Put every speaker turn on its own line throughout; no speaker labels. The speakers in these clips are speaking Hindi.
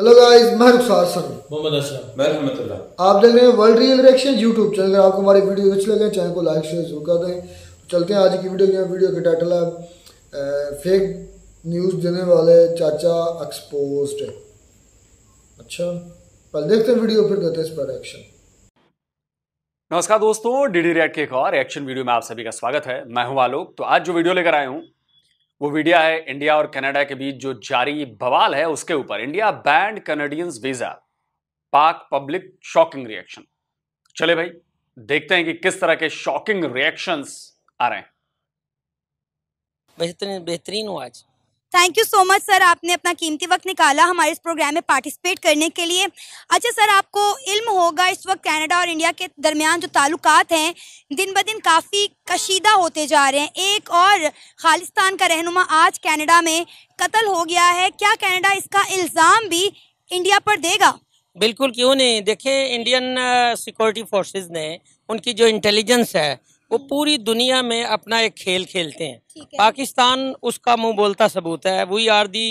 हेलो गाइस मैं रुखसार सर
मोहम्मद अशरफ मैं रहमतुल्लाह
आप देख रहे हैं world real reaction YouTube channel अगर आपको हमारी वीडियो अच्छी लगे चैनल को लाइक शेयर जरूर कर दें तो चलते हैं आज की वीडियो की वीडियो का टाइटल है फेक न्यूज़ देने वाले चाचा एक्सपोज अच्छा पहले देखते हैं वीडियो फिर देते हैं इस पर एक्शन
नमस्कार दोस्तों डीडी रेड के एक और एक्शन वीडियो में आप सभी का स्वागत है मैं हूं आलोक तो आज जो वीडियो लेकर आया हूं वो वीडियो है इंडिया और कनाडा के बीच जो जारी बवाल है उसके ऊपर India banned Canadians visa Pak public shocking reaction चले भाई देखते हैं कि किस तरह के शॉकिंग रिएक्शंस आ रहे हैं
बेहतरीन बेहतरीन हुआ आज
thank you so much sir आपने अपना कीमती वक्त निकाला हमारे इस प्रोग्राम में पार्टिसिपेट करने के लिए अच्छा सर आपको इल्म होगा इस वक्त कनाडा और इंडिया के दरमियान जो ताल्लुक हैं दिन ब दिन काफ़ी कशीदा होते जा रहे हैं एक और खालिस्तान का रहनुमा आज कनाडा में कत्ल हो गया है क्या कनाडा इसका इल्ज़ाम
भी इंडिया पर देगा बिल्कुल क्यों नहीं देखें इंडियन सिक्योरिटी फोर्सेज ने उनकी जो इंटेलिजेंस है वो पूरी दुनिया में अपना एक खेल खेलते हैं पाकिस्तान उसका मुंह बोलता सबूत है वी आर दी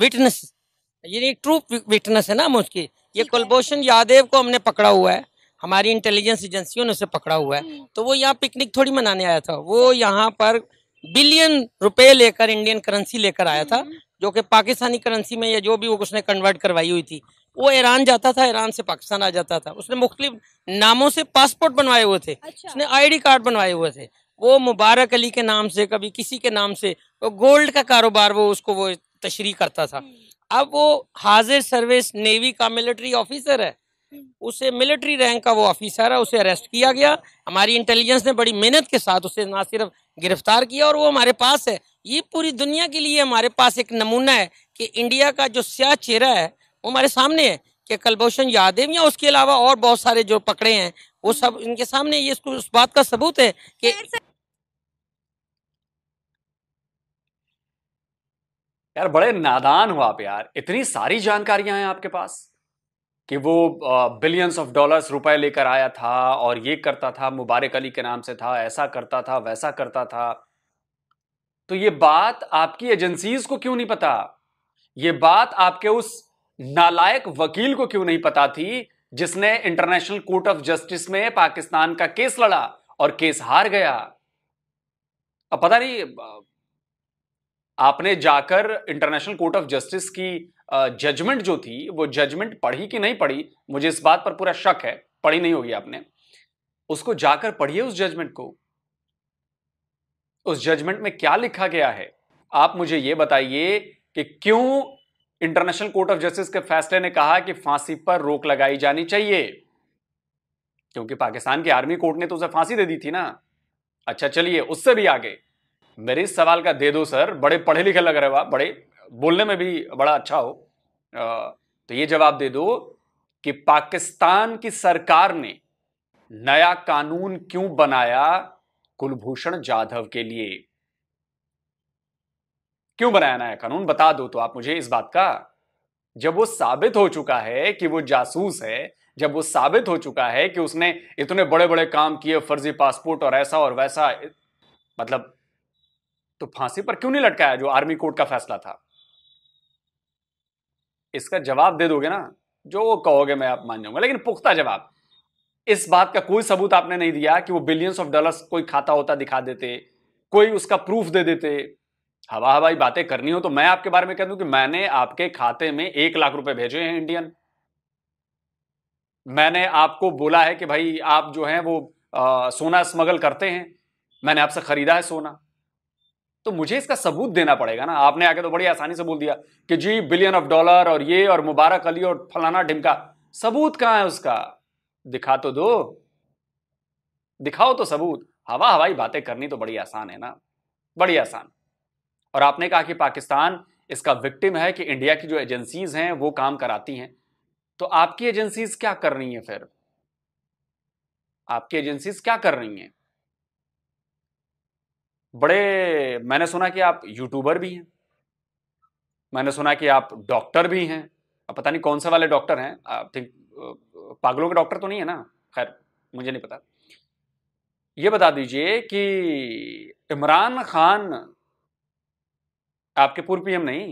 विटनेस ये ट्रू विटनेस है ना मुझकी ये कुलभूषण यादव को हमने पकड़ा हुआ है हमारी इंटेलिजेंस एजेंसियों ने उसे पकड़ा हुआ है हम्म। तो वो यहाँ पिकनिक थोड़ी मनाने आया था वो यहाँ पर बिलियन रुपए लेकर इंडियन करेंसी लेकर आया था हम्म। जो कि पाकिस्तानी करेंसी में या जो भी वो उसने कन्वर्ट करवाई हुई थी वो ईरान जाता था ईरान से पाकिस्तान आ जाता था उसने मुख्तलिफ नामों से पासपोर्ट बनवाए हुए थे अच्छा। उसने आईडी कार्ड बनवाए हुए थे वो मुबारक अली के नाम से कभी किसी के नाम से वो गोल्ड का कारोबार वो उसको वो तशरी करता था हम्म। अब वो हाजिर सर्विस नेवी का मिलिट्री हम्म। ऑफिसर है उसे मिलिट्री रैंक का वो ऑफिसर है उसे अरेस्ट किया गया हमारी इंटेलिजेंस ने बड़ी मेहनत के साथ उसे ना सिर्फ गिरफ्तार किया और वो हमारे पास है ये पूरी दुनिया के लिए हमारे पास एक नमूना है कि इंडिया का जो सिया चेहरा है वो हमारे सामने है कि कलभूषण यादव या उसके अलावा और बहुत सारे जो पकड़े हैं वो सब इनके सामने ये इसको उस बात का सबूत है कि यार बड़े नादान हो आप यार इतनी सारी
जानकारियां हैं आपके पास कि वो बिलियंस ऑफ डॉलर्स रुपए लेकर आया था और ये करता था मुबारक अली के नाम से था ऐसा करता था वैसा करता था तो ये बात आपकी एजेंसीज को क्यों नहीं पता ये बात आपके उस नालायक वकील को क्यों नहीं पता थी जिसने इंटरनेशनल कोर्ट ऑफ जस्टिस में पाकिस्तान का केस लड़ा और केस हार गया अब पता नहीं आपने जाकर इंटरनेशनल कोर्ट ऑफ जस्टिस की जजमेंट जो थी वो जजमेंट पढ़ी कि नहीं पढ़ी मुझे इस बात पर पूरा शक है पढ़ी नहीं होगी आपने उसको जाकर पढ़िए उस जजमेंट को उस जजमेंट में क्या लिखा गया है आप मुझे यह बताइए कि क्यों इंटरनेशनल कोर्ट ऑफ जस्टिस के फैसले ने कहा कि फांसी पर रोक लगाई जानी चाहिए क्योंकि पाकिस्तान की आर्मी कोर्ट ने तो उसे फांसी दे दी थी ना अच्छा चलिए उससे भी आगे मेरे इस सवाल का दे दो सर बड़े पढ़े लिखे लग रहे हो आप बड़े बोलने में भी बड़ा अच्छा हो तो ये जवाब दे दो कि पाकिस्तान की सरकार ने नया कानून क्यों बनाया कुलभूषण जाधव के लिए क्यों बनाया नया कानून बता दो तो आप मुझे इस बात का जब वो साबित हो चुका है कि वो जासूस है जब वो साबित हो चुका है कि उसने इतने बड़े बड़े काम किए फर्जी पासपोर्ट और ऐसा और वैसा मतलब तो फांसी पर क्यों नहीं लटकाया जो आर्मी कोर्ट का फैसला था इसका जवाब दे दोगे ना जो कहोगे मैं आप मान जाऊंगा लेकिन पुख्ता जवाब इस बात का कोई सबूत आपने नहीं दिया कि वो बिलियंस ऑफ डॉलर्स कोई खाता होता दिखा देते कोई उसका प्रूफ दे देते हवा हवाई बातें करनी हो तो मैं आपके बारे में कह दूं कि मैंने आपके खाते में एक लाख रुपए भेजे हैं इंडियन मैंने आपको बोला है कि भाई आप जो हैं वो आ, सोना स्मगल करते हैं मैंने आपसे खरीदा है सोना तो मुझे इसका सबूत देना पड़ेगा ना आपने आके तो बड़ी आसानी से बोल दिया कि जी बिलियन ऑफ डॉलर और ये और मुबारक अली और फलाना ढिमका सबूत कहाँ है उसका दिखा तो दो दिखाओ तो सबूत हवा हाँ हवाई बातें करनी तो बड़ी आसान है ना बड़ी आसान और आपने कहा कि पाकिस्तान इसका विक्टिम है कि इंडिया की जो एजेंसीज हैं वो काम कराती हैं तो आपकी एजेंसीज क्या कर रही हैं फिर आपकी एजेंसीज क्या कर रही हैं बड़े मैंने सुना कि आप यूट्यूबर भी हैं मैंने सुना कि आप डॉक्टर भी हैं पता नहीं कौन से वाले डॉक्टर हैं आई थिंक पागलों के डॉक्टर तो नहीं है ना खैर मुझे नहीं पता ये बता दीजिए कि इमरान खान आपके पूर्व पीएम नहीं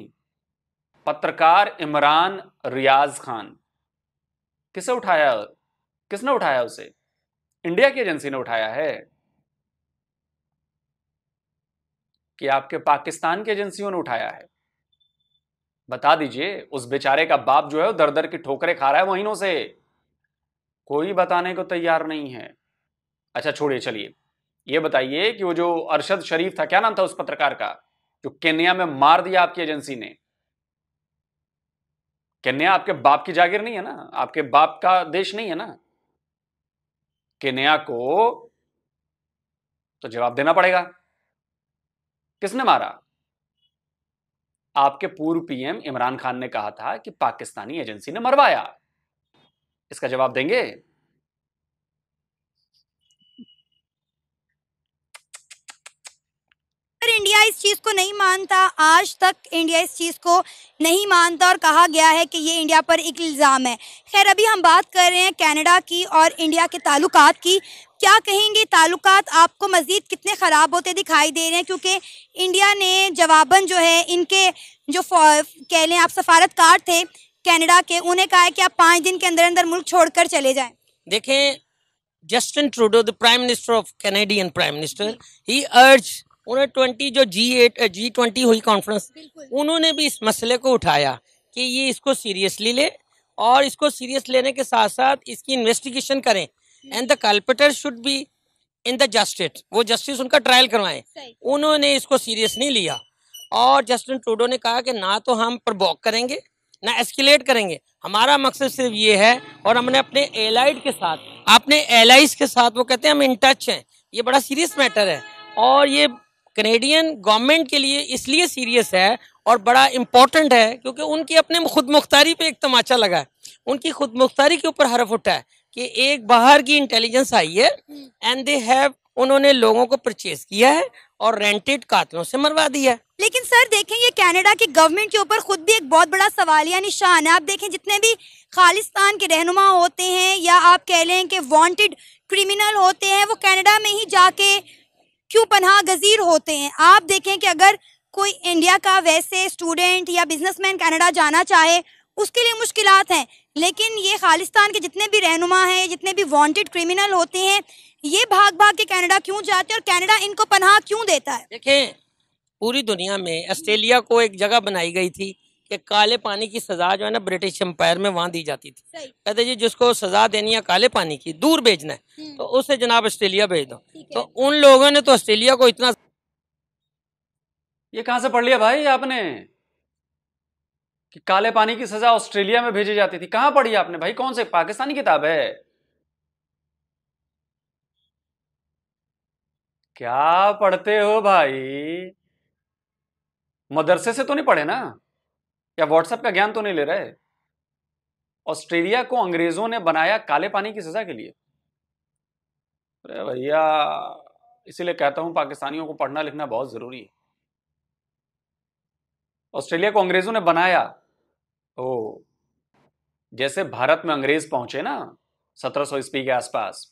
पत्रकार इमरान रियाज खान किसे उठाया किसने उठाया उसे इंडिया की एजेंसी ने उठाया है कि आपके पाकिस्तान की एजेंसियों ने उठाया है बता दीजिए उस बेचारे का बाप जो है वो दर दर की ठोकरे खा रहा है महीनों से कोई बताने को तैयार नहीं है अच्छा छोड़िए चलिए ये बताइए कि वो जो अरशद शरीफ था क्या नाम था उस पत्रकार का जो केन्या में मार दिया आपकी एजेंसी ने केन्या आपके बाप की जागीर नहीं है ना आपके बाप का देश नहीं है ना केन्या को तो जवाब देना पड़ेगा किसने मारा आपके पूर्व पीएम इमरान खान ने कहा था कि पाकिस्तानी एजेंसी ने मरवाया इसका जवाब देंगे
इस चीज़ को नहीं मानता आज तक इंडिया इस चीज़ को नहीं मानता और कहा गया है कि ये इंडिया पर एक इल्ज़ाम है खैर अभी हम बात कर रहे हैं कनाडा की और इंडिया के ताल्लुक की क्या कहेंगे ताल्लुक आपको मज़ीद कितने ख़राब होते दिखाई दे रहे हैं क्योंकि इंडिया ने जवाबन जो है इनके जो कह लें आप सफारतकार थे कैनेडा के
उन्हें कहा है कि आप पाँच दिन के अंदर अंदर मुल्क छोड़कर चले जाएँ देखें Justin Trudeau the prime minister of Canadian prime minister ही अर्ज उन्होंने ट्वेंटी जो जी एट जी ट्वेंटी हुई कॉन्फ्रेंस उन्होंने भी इस मसले को उठाया कि ये इसको सीरियसली ले और इसको सीरियस लेने के साथ साथ इसकी इन्वेस्टिगेशन करें and the culprit should be in the justice वो जस्टिस उनका ट्रायल करवाएं उन्होंने इसको सीरियस नहीं लिया और जस्टिन ट्रूडो ने कहा कि ना तो हम प्रबॉक करेंगे ना एस्केलेट करेंगे हमारा मकसद सिर्फ ये है और हमने अपने एलाइड के साथ अपने एलाइज के साथ वो कहते हैं हम इन टच हैं ये बड़ा सीरियस मैटर है और ये कनेडियन गवर्नमेंट के लिए इसलिए सीरियस है और बड़ा इम्पोर्टेंट है क्योंकि उनकी अपने खुद मुख्तारी पे एक तमाचा लगा है उनकी खुद मुख्तारी के ऊपर हरफ उठा है कि एक बाहर की इंटेलिजेंस आई है एंड दे हैव उन्होंने लोगों को परचेज किया है और रेंटेड कातलों से मरवा दिया है
लेकिन सर देखें ये कनाडा की गवर्नमेंट के ऊपर खुद भी एक बहुत बड़ा सवालिया निशान है आप देखें जितने भी खालिस्तान के रहनुमा होते हैं या आप कह लें कि वांटेड क्रिमिनल होते हैं वो कनाडा में ही जाके क्यों पनाह गजीर होते हैं आप देखें कि अगर कोई इंडिया का वैसे स्टूडेंट या बिजनेसमैन कनाडा जाना चाहे उसके लिए मुश्किल हैं लेकिन ये खालिस्तान के जितने भी रहनुमा हैं जितने भी वांटेड क्रिमिनल होते हैं ये भाग भाग के कनाडा क्यों जाते हैं और कनाडा इनको पनाह क्यों देता है
देखें पूरी दुनिया में ऑस्ट्रेलिया को एक जगह बनाई गई थी कि काले पानी की सजा जो है ना ब्रिटिश एम्पायर में वहां दी जाती थी कहते जी जिसको सजा देनी है काले पानी की दूर भेजना है हम्म। तो उसे जनाब ऑस्ट्रेलिया भेज दो तो उन लोगों ने तो ऑस्ट्रेलिया को इतना ये कहां से पढ़ लिया भाई आपने कि काले पानी की सजा
ऑस्ट्रेलिया में भेजी जाती थी कहां पढ़ी आपने भाई कौन से पाकिस्तानी किताब है क्या पढ़ते हो भाई मदरसे से तो नहीं पढ़े ना या व्हाट्सएप का ज्ञान तो नहीं ले रहे ऑस्ट्रेलिया को अंग्रेजों ने बनाया काले पानी की सजा के लिए अरे भैया इसीलिए कहता हूं पाकिस्तानियों को पढ़ना लिखना बहुत जरूरी है ऑस्ट्रेलिया को अंग्रेजों ने बनाया ओ जैसे भारत में अंग्रेज पहुंचे ना 1700 ईस्वी के आसपास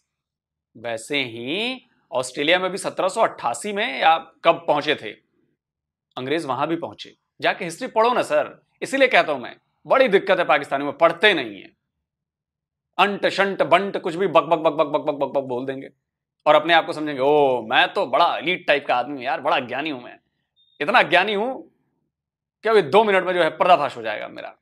वैसे ही ऑस्ट्रेलिया में भी 1788 में या कब पहुंचे थे अंग्रेज वहां भी पहुंचे जाके हिस्ट्री पढ़ो ना सर इसीलिए कहता हूं मैं बड़ी दिक्कत है पाकिस्तानी में पढ़ते नहीं है अंट शंट बंट कुछ भी बक बक बक बक बक बक बक बक बोल देंगे और अपने आप को समझेंगे ओ मैं तो बड़ा लीड टाइप का आदमी हूँ यार बड़ा ज्ञानी हूं मैं इतना ज्ञानी हूं कि अभी दो मिनट में जो है पर्दाफाश हो जाएगा मेरा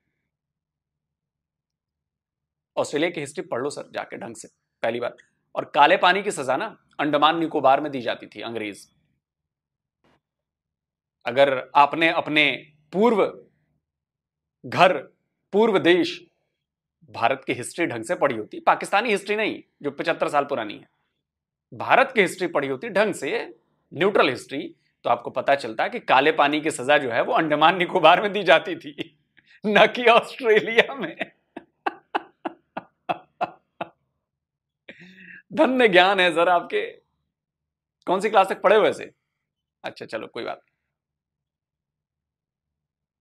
ऑस्ट्रेलिया की हिस्ट्री पढ़ लो सर जाके ढंग से पहली बार और काले पानी की सजा ना अंडमान निकोबार में दी जाती थी अंग्रेज अगर आपने अपने पूर्व घर पूर्व देश भारत की हिस्ट्री ढंग से पढ़ी होती पाकिस्तानी हिस्ट्री नहीं जो पचहत्तर साल पुरानी है भारत की हिस्ट्री पढ़ी होती ढंग से न्यूट्रल हिस्ट्री तो आपको पता चलता कि काले पानी की सजा जो है वो अंडमान निकोबार में दी जाती थी न कि ऑस्ट्रेलिया में धन्य ज्ञान है सर आपके कौन सी क्लास तक पढ़े हुए से अच्छा चलो कोई बात नहीं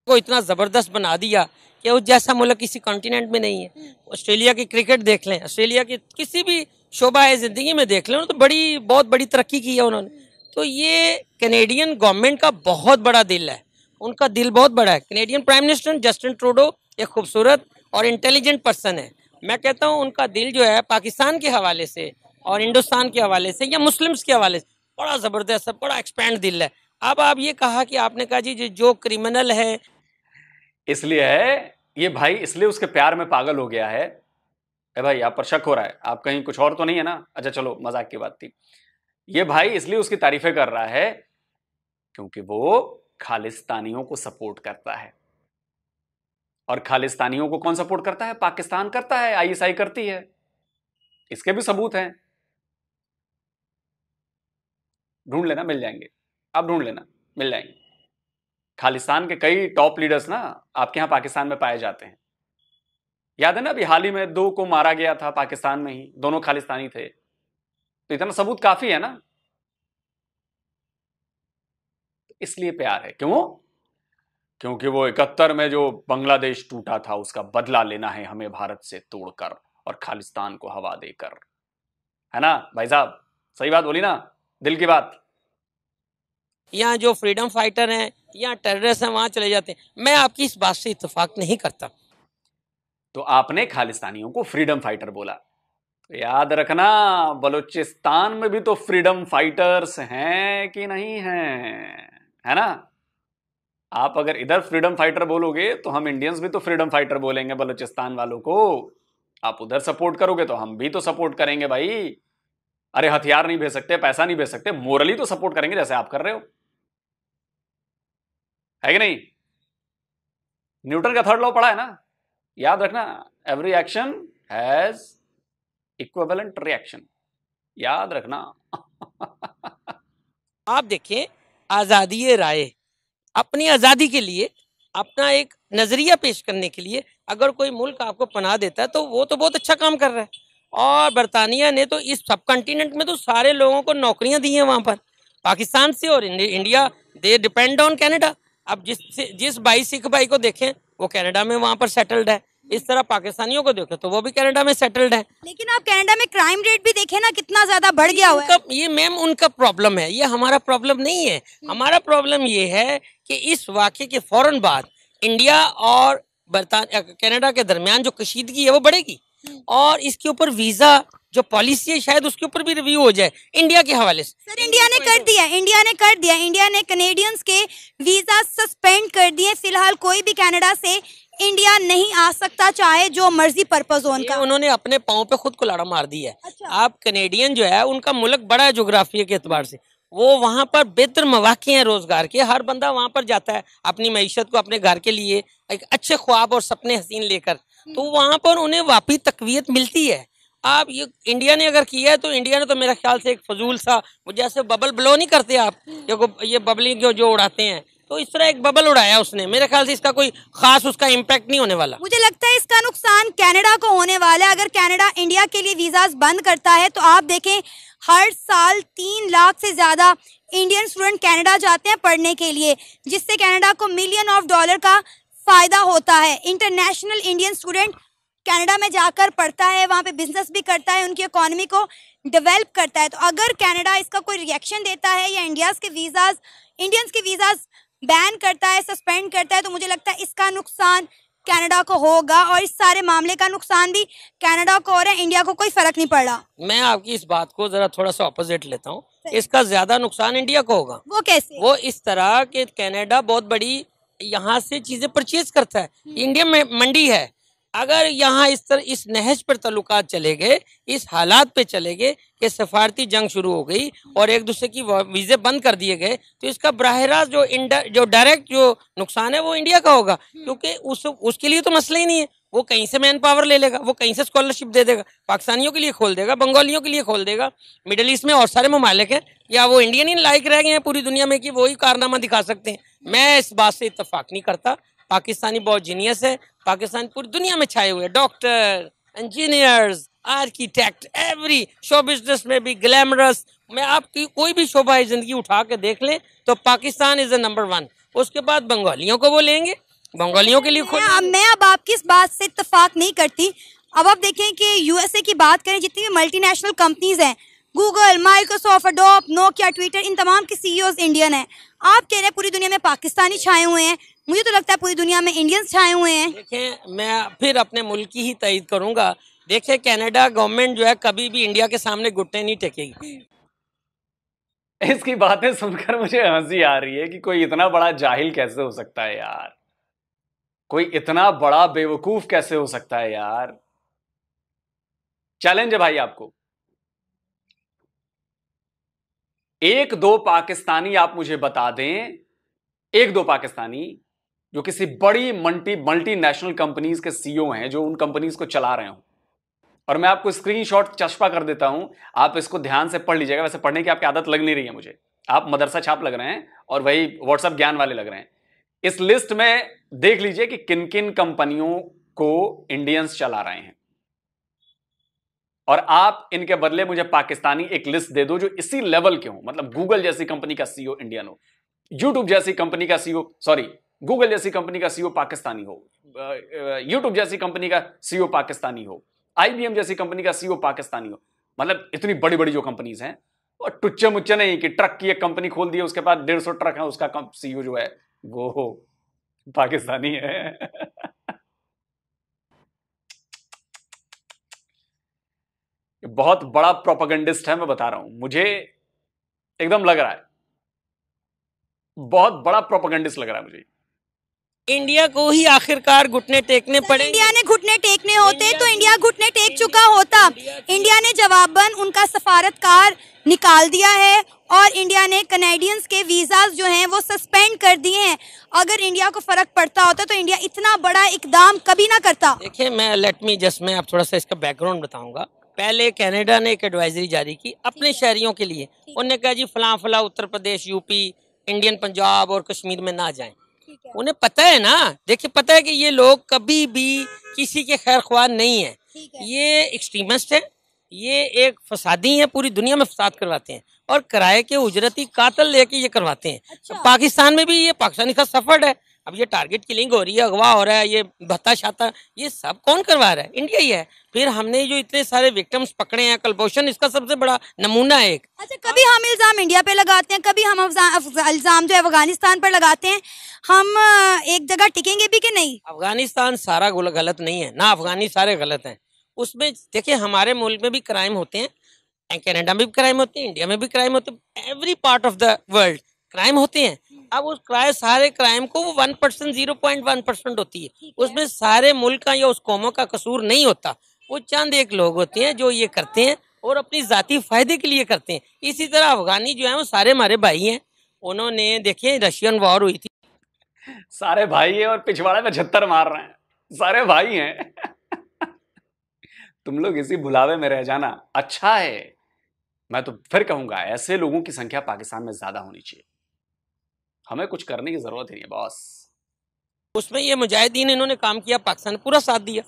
को इतना ज़बरदस्त बना दिया कि उस जैसा मुल्क किसी कॉन्टिनेंट में नहीं है ऑस्ट्रेलिया की क्रिकेट देख लें ऑस्ट्रेलिया की किसी भी शोभा है ज़िंदगी में देख लें तो बड़ी बहुत बड़ी तरक्की की है उन्होंने तो ये कनेडियन गवर्नमेंट का बहुत बड़ा दिल है उनका दिल बहुत बड़ा है Canadian prime minister Justin Trudeau एक खूबसूरत और इंटेलिजेंट पर्सन है मैं कहता हूँ उनका दिल जो है पाकिस्तान के हवाले से और हिंदुस्तान के हवाले से या मुस्लिम्स के हवाले से बड़ा ज़बरदस्त है बड़ा एक्सपैंड दिल है अब आप ये कहा कि आपने कहा जी जो क्रिमिनल है
इसलिए है ये भाई इसलिए उसके प्यार में पागल हो गया है ए भाई आप पर शक हो रहा है आप कहीं कुछ और तो नहीं है ना अच्छा चलो मजाक की बात थी ये भाई इसलिए उसकी तारीफें कर रहा है क्योंकि वो खालिस्तानियों को सपोर्ट करता है और खालिस्तानियों को कौन सपोर्ट करता है पाकिस्तान करता है आईएसआई करती है इसके भी सबूत हैं ढूंढ लेना मिल जाएंगे आप ढूंढ लेना मिल जाएंगे खालिस्तान के कई टॉप लीडर्स ना आपके यहाँ पाकिस्तान में पाए जाते हैं याद है ना अभी हाल ही में दो को मारा गया था पाकिस्तान में ही दोनों खालिस्तानी थे तो इतना सबूत काफी है ना इसलिए प्यार है क्यों क्योंकि वो इकहत्तर में जो बांग्लादेश टूटा था उसका बदला लेना है हमें भारत से तोड़कर और खालिस्तान को हवा देकर है ना
भाई साहब सही बात बोली ना दिल की बात या जो फ्रीडम फाइटर हैं या टेररिस्ट हैं वहाँ चले जाते हैं मैं आपकी इस बात से इतफाक नहीं करता
तो आपने खालिस्तानियों को फ्रीडम फाइटर बोला याद रखना बलूचिस्तान में भी तो फ्रीडम फाइटर्स हैं कि नहीं हैं है ना आप अगर इधर फ्रीडम फाइटर बोलोगे तो हम इंडियंस भी तो फ्रीडम फाइटर बोलेंगे बलूचिस्तान वालों को आप उधर सपोर्ट करोगे तो हम भी तो सपोर्ट करेंगे भाई अरे हथियार नहीं भेज सकते पैसा नहीं भेज सकते मोरली तो सपोर्ट करेंगे जैसे आप कर रहे हो है कि नहीं न्यूटन का थर्ड लॉ पढ़ा है ना याद रखना every action has equivalent reaction
याद रखना आप देखिए आजादी राय अपनी आजादी के लिए अपना एक नजरिया पेश करने के लिए अगर कोई मुल्क आपको पनाह देता है तो वो तो बहुत अच्छा काम कर रहा है और बरतानिया ने तो इस सब कंटिनेंट में तो सारे लोगों को नौकरियां दी हैं वहां पर पाकिस्तान से और India they depend on Canada अब जिस जिस भाई सिख भाई को देखें वो कनाडा में वहाँ पर सेटल्ड है इस तरह पाकिस्तानियों को देखें तो वो भी कनाडा में सेटल्ड है लेकिन
आप कनाडा में क्राइम रेट भी देखें ना कितना
ज्यादा बढ़ गया हुआ है ये मैम उनका प्रॉब्लम है ये हमारा प्रॉब्लम नहीं है हम्म। हमारा प्रॉब्लम ये है कि इस वाक्य के फौरन बाद इंडिया और बरतान कनाडा के दरमियान जो कशीदगी है वो बढ़ेगी हम्म। और इसके ऊपर वीज़ा जो पॉलिसी है शायद उसके ऊपर भी रिव्यू हो जाए इंडिया के हवाले से सर इंडिया ने कर दिया इंडिया ने कर दिया इंडिया ने कनेडियंस
के वीजा सस्पेंड कर दिए फिलहाल कोई भी कनाडा से इंडिया नहीं आ सकता
चाहे जो मर्जी पर्पज हो उनका उन्होंने अपने पाओ पे खुद को लाड़ा मार दिया है अच्छा। आप कनेडियन जो है उनका मुल्क बड़ा है जोग्राफिया के अतबार से वो वहाँ पर बेहतर मौाक़े हैं रोज़गार के हर बंदा वहाँ पर जाता है अपनी मीशत को अपने घर के लिए एक अच्छे ख्वाब और सपने हसीन लेकर तो हम्म। वहाँ पर उन्हें वापस तकवीत मिलती है आप ये इंडिया ने अगर किया है तो इंडिया ने तो मेरे ख्याल से एक फजूल सा वो जैसे बबल ब्लो नहीं करते आप ये ये बबली जो जो उड़ाते हैं तो इस तरह एक बबल उड़ाया उसने मेरे ख्याल से इसका कोई खास उसका इम्पैक्ट नहीं होने वाला मुझे लगता
है इसका नुकसान कनाडा को होने वाला है अगर कनाडा इंडिया के लिए वीजाज बंद करता है तो आप देखें हर साल तीन लाख से ज़्यादा इंडियन स्टूडेंट कनाडा जाते हैं पढ़ने के लिए जिससे कनाडा को मिलियन ऑफ डॉलर का फ़ायदा होता है इंटरनेशनल इंडियन स्टूडेंट कनाडा में जाकर पढ़ता है वहाँ पे बिजनेस भी करता है उनकी इकोनॉमी को डेवलप करता है तो अगर कनाडा इसका कोई रिएक्शन देता है या इंडियाज़ के वीज़ाज इंडियंस के वीज़ाज बैन करता है सस्पेंड करता है तो मुझे लगता है इसका नुकसान कनाडा को होगा और इस सारे मामले का नुकसान भी कनाडा को और इंडिया को कोई फर्क नहीं पड़ रहा
मैं आपकी इस बात को जरा थोड़ा सा ऑपोजिट लेता हूँ इसका ज्यादा नुकसान इंडिया को होगा वो कैसे वो इस तरह के कनाडा बहुत बड़ी यहाँ से चीजें परचेज करता है इंडिया हम्म। में मंडी है अगर यहाँ इस तरह इस नहज पर तल्लुक चले गए इस हालात पे चले गए कि सफारती जंग शुरू हो गई और एक दूसरे की वीज़े बंद कर दिए गए तो इसका बरह रास्त जो जो डायरेक्ट जो नुकसान है वो इंडिया का होगा हम्म। क्योंकि उस उसके लिए तो मसला ही नहीं है वो कहीं से मैन पावर ले लेगा वो कहीं से स्कॉलरशिप दे देगा पाकिस्तानियों के लिए खोल देगा बंगालियों के लिए खोल देगा मिडल ईस्ट में और सारे ममालिक हैं या वो इंडियन ही लाइक रह गए हैं पूरी दुनिया में कि वही कारनामा दिखा सकते हैं मैं इस बात से इतफाक नहीं करता पाकिस्तानी बहुत जीनियस है पाकिस्तान पूरी दुनिया में छाए हुए doctor engineers architect every show business में भी ग्लैमरस में आपकी कोई भी शोभा ज़िंदगी उठा के देख लें तो Pakistan is a number one उसके बाद बंगालियों को वो लेंगे बंगालियों के लिए खुद मैं अब आपकी इस बात से
इतफाक नहीं करती अब आप देखें कि यूएसए की बात करें जितनी भी मल्टीनेशनल कंपनीज हैं Google Microsoft Adobe Nokia Twitter इन तमाम के सीईओज इंडियन e हैं आप कह रहे हैं पूरी दुनिया में पाकिस्तानी छाए हुए हैं मुझे तो लगता है पूरी दुनिया में इंडियंस छाए हुए हैं
देखें मैं फिर अपने मुल्क की ही तयद करूंगा देखिए कनाडा गवर्नमेंट जो है कभी भी इंडिया के सामने घुटने नहीं टेकेगी इसकी बातें सुनकर मुझे हंसी आ रही है कि कोई
इतना बड़ा जाहिल कैसे हो सकता है यार कोई इतना बड़ा बेवकूफ कैसे हो सकता है यार चैलेंज है भाई आपको एक दो पाकिस्तानी आप मुझे बता दें एक दो पाकिस्तानी जो किसी बड़ी मल्टी मल्टीनेशनल कंपनीज के सीईओ e हैं जो उन कंपनीज को चला रहे हो और मैं आपको स्क्रीनशॉट चश्पा कर देता हूं आप इसको ध्यान से पढ़ लीजिएगा वैसे पढ़ने की आपकी आदत लग नहीं रही है मुझे आप मदरसा छाप लग रहे हैं और वही व्हाट्सएप ज्ञान वाले लग रहे हैं इस लिस्ट में देख लीजिए कि किन किन कंपनियों को इंडियंस चला रहे हैं और आप इनके बदले मुझे पाकिस्तानी एक लिस्ट दे दो जो इसी लेवल के मतलब e हो मतलब गूगल जैसी कंपनी का सीईओ इंडियन हो यूट्यूब जैसी कंपनी का सीईओ सॉरी गूगल जैसी कंपनी का सीईओ e पाकिस्तानी हो यूट्यूब जैसी कंपनी का सीईओ e पाकिस्तानी हो आईबीएम जैसी कंपनी का सीईओ e पाकिस्तानी हो मतलब इतनी बड़ी बड़ी जो कंपनीज हैं और टुच्चे मुच्चे नहीं कि ट्रक की एक कंपनी खोल दी है उसके पास डेढ़ सौ ट्रक है उसका सीईओ जो है वो पाकिस्तानी है बहुत बड़ा प्रोपागेंडिस्ट है मैं बता रहा हूं मुझे एकदम लग रहा है बहुत बड़ा
प्रोपागेंडिस्ट लग रहा है मुझे इंडिया को ही आखिरकार घुटने टेकने
पड़े इंडिया ने घुटने टेकने होते तो इंडिया घुटने टेक चुका होता इंडिया ने जवाबन उनका सफारतकार निकाल दिया है और इंडिया ने कनेडियंस के वीजा जो हैं वो सस्पेंड
कर दिए हैं अगर इंडिया को फ़र्क पड़ता होता तो इंडिया इतना बड़ा इकदाम कभी ना करता देखिए मैं लेट मी जस्ट मैं आप थोड़ा सा इसका बैकग्राउंड बताऊंगा पहले कनाडा ने एक एडवाइजरी जारी की अपने शहरियों के लिए उन्होंने कहा जी फला फला उत्तर प्रदेश यूपी इंडियन पंजाब और कश्मीर में ना जाएं उन्हें पता है ना देखिए पता है कि ये लोग कभी भी किसी के खैर ख्वाह नहीं है, है। ये एक्सट्रीमिस्ट है ये एक फसादी है पूरी दुनिया में फसाद करवाते हैं और किराए के उजरती कातल लेके ये करवाते हैं अच्छा। पाकिस्तान में भी ये पाकिस्तानी का सफर्ड है अब ये टारगेट किलिंग हो रही है अगवा हो रहा है ये भत्ता छाता ये सब कौन करवा रहा है इंडिया ही है फिर हमने जो इतने सारे विक्टिम्स पकड़े हैं कलपोषण इसका सबसे बड़ा नमूना है एक
अच्छा कभी हाँ। हम इल्ज़ाम इंडिया पे लगाते हैं कभी हम इल्ज़ाम जो है अफगानिस्तान पर
लगाते हैं हम एक जगह टिकेंगे भी कि नहीं अफगानिस्तान सारा गलत नहीं है ना अफगानी सारे गलत है उसमें देखिये हमारे मुल्क में भी क्राइम होते हैं कैनेडा में भी क्राइम होते हैं इंडिया में भी क्राइम होते हैं every part of the world crime होते हैं अब उस क्राय सारे क्राइम को वो one percent zero point one percent होती है उसमें सारे मुल्क का या उस कौमों का कसूर नहीं होता वो चंद एक लोग होते हैं जो ये करते हैं और अपनी जाति फायदे के लिए करते हैं इसी तरह अफगानी जो है वो सारे हमारे भाई हैं उन्होंने देखिए रशियन वॉर हुई थी
सारे भाई है और पिछवाड़े में छत्तर मार रहे हैं सारे भाई हैं तुम लोग इसी भुलावे में रह जाना अच्छा है मैं तो फिर कहूंगा ऐसे लोगों की संख्या पाकिस्तान में ज्यादा होनी चाहिए हमें कुछ
करने की जरूरत ही नहीं है बॉस उसमें ये मुजाहिदीन इन्होंने काम किया पाकिस्तान पूरा साथ दिया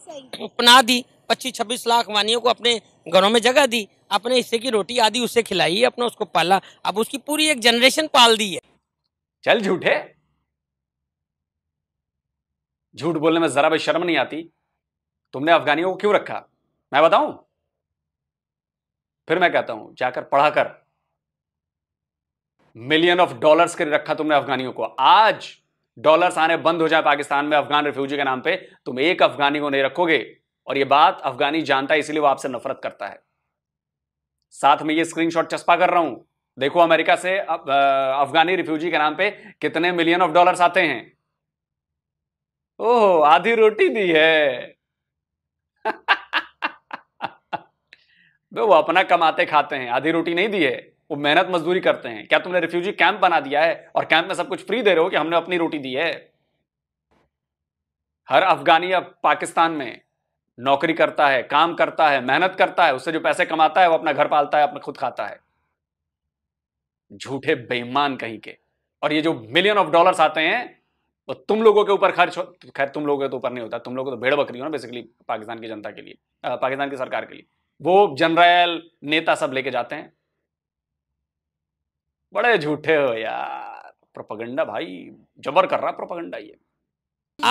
पनाह दी पच्चीस छब्बीस लाख वानियों को अपने घरों में जगह दी अपने हिस्से की रोटी आदि उसे खिलाई अपना उसको पाला अब उसकी पूरी एक जनरेशन पाल दी है चल झूठे
झूठ बोलने में जरा भी शर्म नहीं आती तुमने अफगानियों को क्यों रखा मैं बताऊं फिर मैं कहता हूं जाकर पढ़ा कर मिलियन ऑफ डॉलर्स कर रखा तुमने अफगानियों को आज डॉलर्स आने बंद हो जाए पाकिस्तान में अफगान रिफ्यूजी के नाम पे तुम एक अफगानी को नहीं रखोगे और ये बात अफगानी जानता है इसलिए वो आपसे नफरत करता है साथ में ये स्क्रीनशॉट चस्पा कर रहा हूं देखो अमेरिका से अफगानी रिफ्यूजी के नाम पे कितने मिलियन ऑफ डॉलर्स आते हैं ओह आधी रोटी दी है वो अपना कमाते खाते हैं आधी रोटी नहीं दी है वो मेहनत मजदूरी करते हैं क्या तुमने रिफ्यूजी कैंप बना दिया है और कैंप में सब कुछ फ्री दे रहे हो कि हमने अपनी रोटी दी है हर अफगानी अब पाकिस्तान में नौकरी करता है काम करता है मेहनत करता है उससे जो पैसे कमाता है वो अपना घर पालता है अपना खुद खाता है झूठे बेईमान कहीं के और ये जो मिलियन ऑफ डॉलर्स आते हैं वो तुम लोगों के ऊपर खर्च खैर तुम लोगों के तो ऊपर नहीं होता तुम को तो भेड़ बकरी हो ना बेसिकली पाकिस्तान की जनता के लिए पाकिस्तान की सरकार के लिए वो जनरल नेता सब लेके जाते हैं
बड़े झूठे हो यार प्रोपगंडा भाई जबर कर रहा प्रोपगंडा ये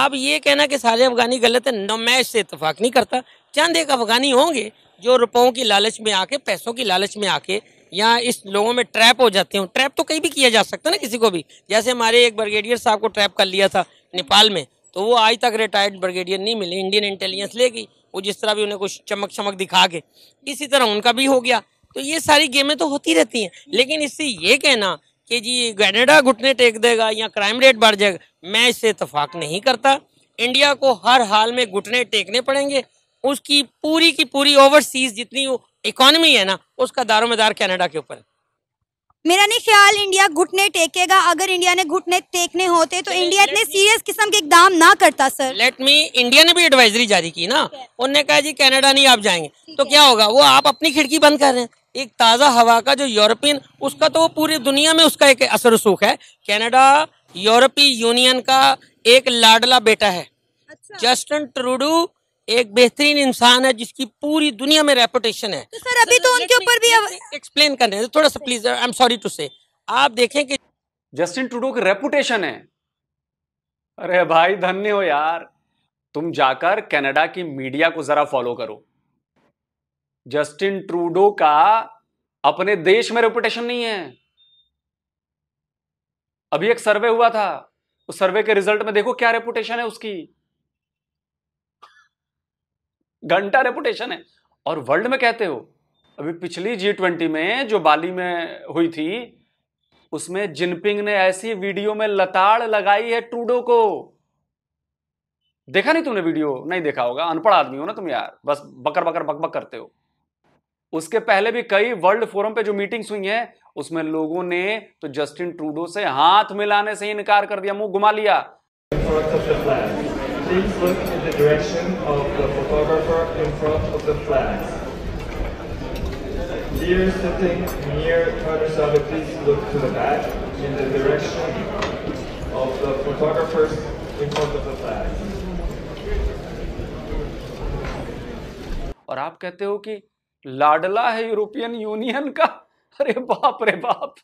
आप ये कहना कि सारे अफगानी गलत है न मैं इससे इतफाक नहीं करता चंद एक अफगानी होंगे जो रुपयों की लालच में आके पैसों की लालच में आके या इस लोगों में ट्रैप हो जाते हैं ट्रैप तो कहीं भी किया जा सकता है ना किसी को भी जैसे हमारे एक ब्रिगेडियर साहब को ट्रैप कर लिया था नेपाल में तो वो आज तक रिटायर्ड ब्रिगेडियर नहीं मिले इंडियन इंटेलिजेंस लेगी वो जिस तरह भी उन्हें कुछ चमक चमक दिखा के इसी तरह उनका भी हो गया तो ये सारी गेमें तो होती रहती हैं लेकिन इससे ये कहना कि जी कैनेडा घुटने टेक देगा या क्राइम रेट बढ़ जाएगा मैं इससे इतफाक नहीं करता इंडिया को हर हाल में घुटने टेकने पड़ेंगे उसकी पूरी की पूरी ओवरसीज जितनी इकोनमी है ना उसका दारोमदार कैनेडा के ऊपर मेरा नहीं ख्याल इंडिया घुटने टेकेगा अगर इंडिया ने घुटने टेकने होते तो इंडिया इतने सीरियस किस्म के एकदम ना करता सर लेट मी इंडिया ने भी एडवाइजरी जारी की ना उन्होंने कहा जी कनाडा नहीं आप जाएंगे तो क्या होगा वो आप अपनी खिड़की बंद कर रहे हैं एक ताज़ा हवा का जो यूरोपियन उसका तो वो पूरी दुनिया में उसका एक असर सुख है कनाडा यूरोपीय यूनियन का एक लाडला बेटा है अच्छा। जस्टिन ट्रूडू एक बेहतरीन इंसान है जिसकी पूरी दुनिया में रेपुटेशन है तो सर अभी तो उनके ऊपर भी एक्सप्लेन कर रहे हैं थोड़ा सा please I am sorry to say आप देखें कि जस्टिन ट्रूडो की रेपुटेशन है
अरे भाई धन्य हो यार तुम जाकर कनाडा की मीडिया को जरा फॉलो करो जस्टिन ट्रूडो का अपने देश में रेपुटेशन नहीं है अभी एक सर्वे हुआ था उस सर्वे के रिजल्ट में देखो क्या रेपुटेशन है उसकी घंटा रेपुटेशन है और वर्ल्ड में कहते हो अभी पिछली जी ट्वेंटी में जो बाली में हुई थी उसमें जिनपिंग ने ऐसी वीडियो में लताड़ लगाई है ट्रूडो को देखा नहीं तुमने वीडियो नहीं देखा होगा अनपढ़ आदमी हो ना तुम यार बस बकर बकर बकबक करते हो उसके पहले भी कई वर्ल्ड फोरम पे जो मीटिंग्स हुई हैं उसमें लोगों ने तो जस्टिन ट्रूडो से हाथ मिलाने से ही इनकार कर दिया मुंह घुमा लिया और आप कहते हो कि लाडला है यूरोपियन यूनियन का
अरे बाप रे बाप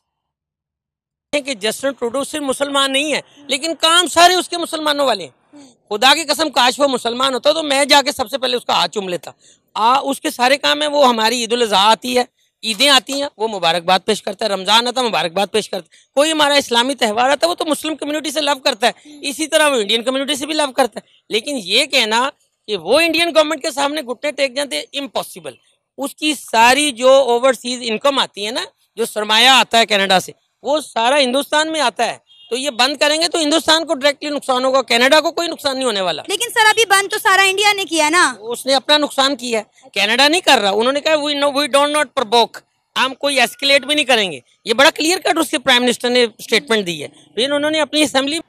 कि जस्टिन ट्रूडो सिर्फ मुसलमान नहीं है लेकिन काम सारे उसके मुसलमानों वाले हैं खुदा की कसम काश वो मुसलमान होता तो मैं जाके सबसे पहले उसका हाथ चुम लेता आ उसके सारे काम है वो हमारी ईद उजहा आती है ईदें आती हैं वो मुबारकबाद पेश करता है रमज़ान आता है मुबारकबाद पेश करता है कोई हमारा इस्लामी त्यौहार आता है वो तो मुस्लिम कम्युनिटी से लव करता है इसी तरह वो इंडियन कम्युनिटी से भी लव करता है लेकिन ये कहना कि वो इंडियन गवर्नमेंट के सामने घुटने टेक जाते हैं इम्पॉसिबल उसकी सारी जो ओवरसीज इनकम आती है ना जो सरमाया आता है कनाडा से वो सारा हिंदुस्तान में आता है तो ये बंद करेंगे तो हिंदुस्तान को डायरेक्टली नुकसान होगा कनाडा को कोई नुकसान नहीं होने वाला लेकिन सर अभी बंद तो सारा इंडिया ने किया ना उसने अपना नुकसान किया है कनाडा नहीं कर रहा उन्होंने कहा we know we don't not provoke हम कोई एस्केलेट भी नहीं करेंगे ये बड़ा क्लियर कट उसके प्राइम मिनिस्टर ने स्टेटमेंट दी है लेकिन उन्होंने अपनी असेंबली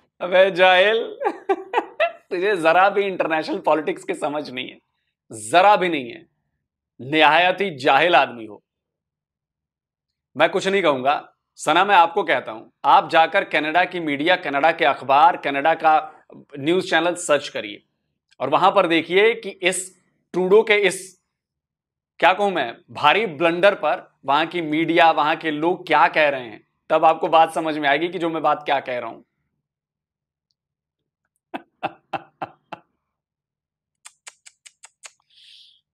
जाहिल तुझे जरा भी इंटरनेशनल पॉलिटिक्स की समझ नहीं है
जरा भी नहीं है निहायत ही जाहिल आदमी हो मैं कुछ नहीं कहूंगा सना मैं आपको कहता हूं आप जाकर कनाडा की मीडिया कनाडा के अखबार कनाडा का न्यूज चैनल सर्च करिए और वहां पर देखिए कि इस ट्रूडो के इस क्या कहूं मैं भारी ब्लंडर पर वहां की मीडिया वहां के लोग क्या कह रहे हैं तब आपको बात समझ में आएगी कि जो मैं बात क्या कह रहा हूं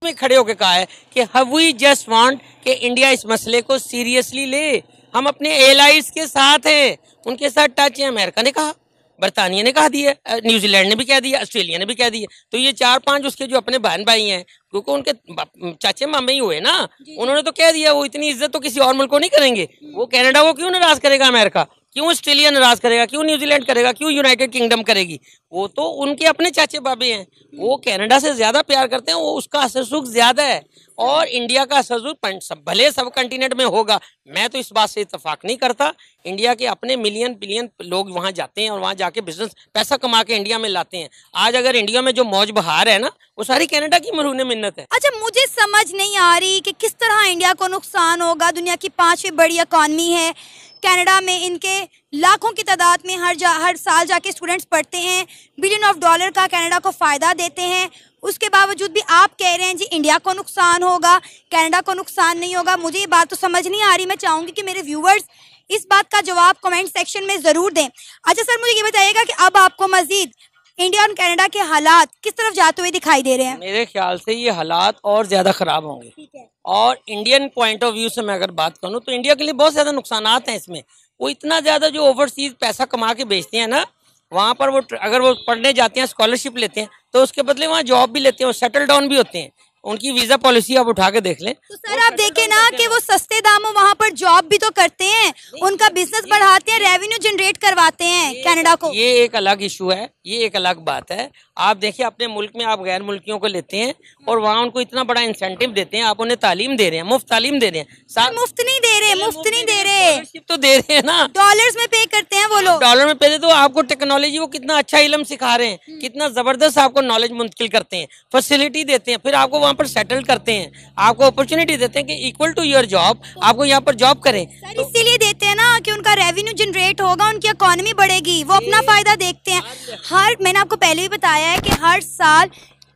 में खड़े होकर कहा है कि वी जस्ट वांट कि इंडिया इस मसले को सीरियसली ले हम अपने एलाइज के साथ हैं उनके साथ टच है अमेरिका ने कहा बरतानिया ने कहा दिया न्यूजीलैंड ने भी कह दिया ऑस्ट्रेलिया ने भी कह दिया तो ये चार पांच उसके जो अपने बहन भाई हैं क्योंकि उनके चाचे मामे ही हुए ना उन्होंने तो कह दिया वो इतनी इज्जत तो किसी और मुल्क को नहीं करेंगे हम्म। वो कनाडा को क्यों नाराज करेगा अमेरिका क्यों ऑस्ट्रेलिया नाराज करेगा क्यों न्यूजीलैंड करेगा क्यों यूनाइटेड किंगडम करेगी वो तो उनके अपने चाचे बाबे हैं वो कनाडा से ज़्यादा प्यार करते हैं वो उसका असर सुख ज़्यादा है और इंडिया का असर सब भले सब कंटिनेंट में होगा मैं तो इस बात से इतफाक नहीं करता इंडिया के अपने मिलियन बिलियन लोग वहाँ जाते हैं और वहाँ जाके बिजनेस पैसा कमा के इंडिया में लाते हैं आज अगर इंडिया में जो मौज बहार है ना वो सारी कैनेडा की मरून मिन्नत है अच्छा मुझे समझ नहीं आ रही कि किस तरह इंडिया को नुकसान होगा दुनिया
की पांचवी बड़ी इकॉनमी है कनाडा में इनके लाखों की तादाद में हर जा हर साल जाके स्टूडेंट्स पढ़ते हैं बिलियन ऑफ डॉलर का कनाडा को फ़ायदा देते हैं उसके बावजूद भी आप कह रहे हैं जी इंडिया को नुकसान होगा कनाडा को नुकसान नहीं होगा मुझे ये बात तो समझ नहीं आ रही मैं चाहूँगी कि मेरे व्यूवर्स इस बात का जवाब कमेंट सेक्शन में ज़रूर दें अच्छा सर मुझे ये बताइएगा कि अब आपको मज़ीद इंडिया और कनाडा के हालात किस तरफ जाते हुए दिखाई दे रहे हैं
मेरे ख्याल से ये हालात और ज्यादा खराब होंगे ठीक है और इंडियन पॉइंट ऑफ व्यू से मैं अगर बात करूँ तो इंडिया के लिए बहुत ज्यादा नुकसान है इसमें वो इतना ज्यादा जो ओवरसीज पैसा कमा के बेचते हैं ना वहाँ पर वो अगर वो पढ़ने जाते हैं स्कॉलरशिप लेते हैं तो उसके बदले वहाँ जॉब भी लेते हैं और सेटल डाउन भी होते हैं उनकी वीजा पॉलिसी आप उठा के देख लें तो
सर आप देखे ना कि वो सस्ते दामों वहाँ
पर जॉब भी तो करते हैं उनका बिजनेस बढ़ाते हैं रेवेन्यू जनरेट करवाते हैं कनाडा को ये एक अलग इशू है ये एक अलग बात है आप देखिए अपने मुल्क में आप गैर मुल्कियों को लेते हैं और वहाँ उनको इतना बड़ा इंसेंटिव देते हैं आप उन्हें तालीम दे रहे हैं मुफ्त तालीम दे रहे हैं मुफ्त नहीं दे रहे मुफ्त नहीं दे रहे तो दे रहे हैं ना डॉलर में पे करते हैं वो लोग डॉलर में पे तो आपको टेक्नोलॉजी वो कितना अच्छा इलम सिखा रहे हैं हम्म। कितना जबरदस्त आपको नॉलेज मुंतकिल करते हैं फैसिलिटी देते हैं फिर आपको वहाँ पर सेटल करते हैं आपको अपॉर्चुनिटी देते हैं कि इक्वल टू योर जॉब आपको यहाँ पर जॉब करें तो,
इसीलिए देते हैं ना कि उनका रेवेन्यू जनरेट होगा उनकी इकोनॉमी बढ़ेगी वो अपना फायदा देखते हैं हर मैंने आपको पहले भी बताया है कि हर साल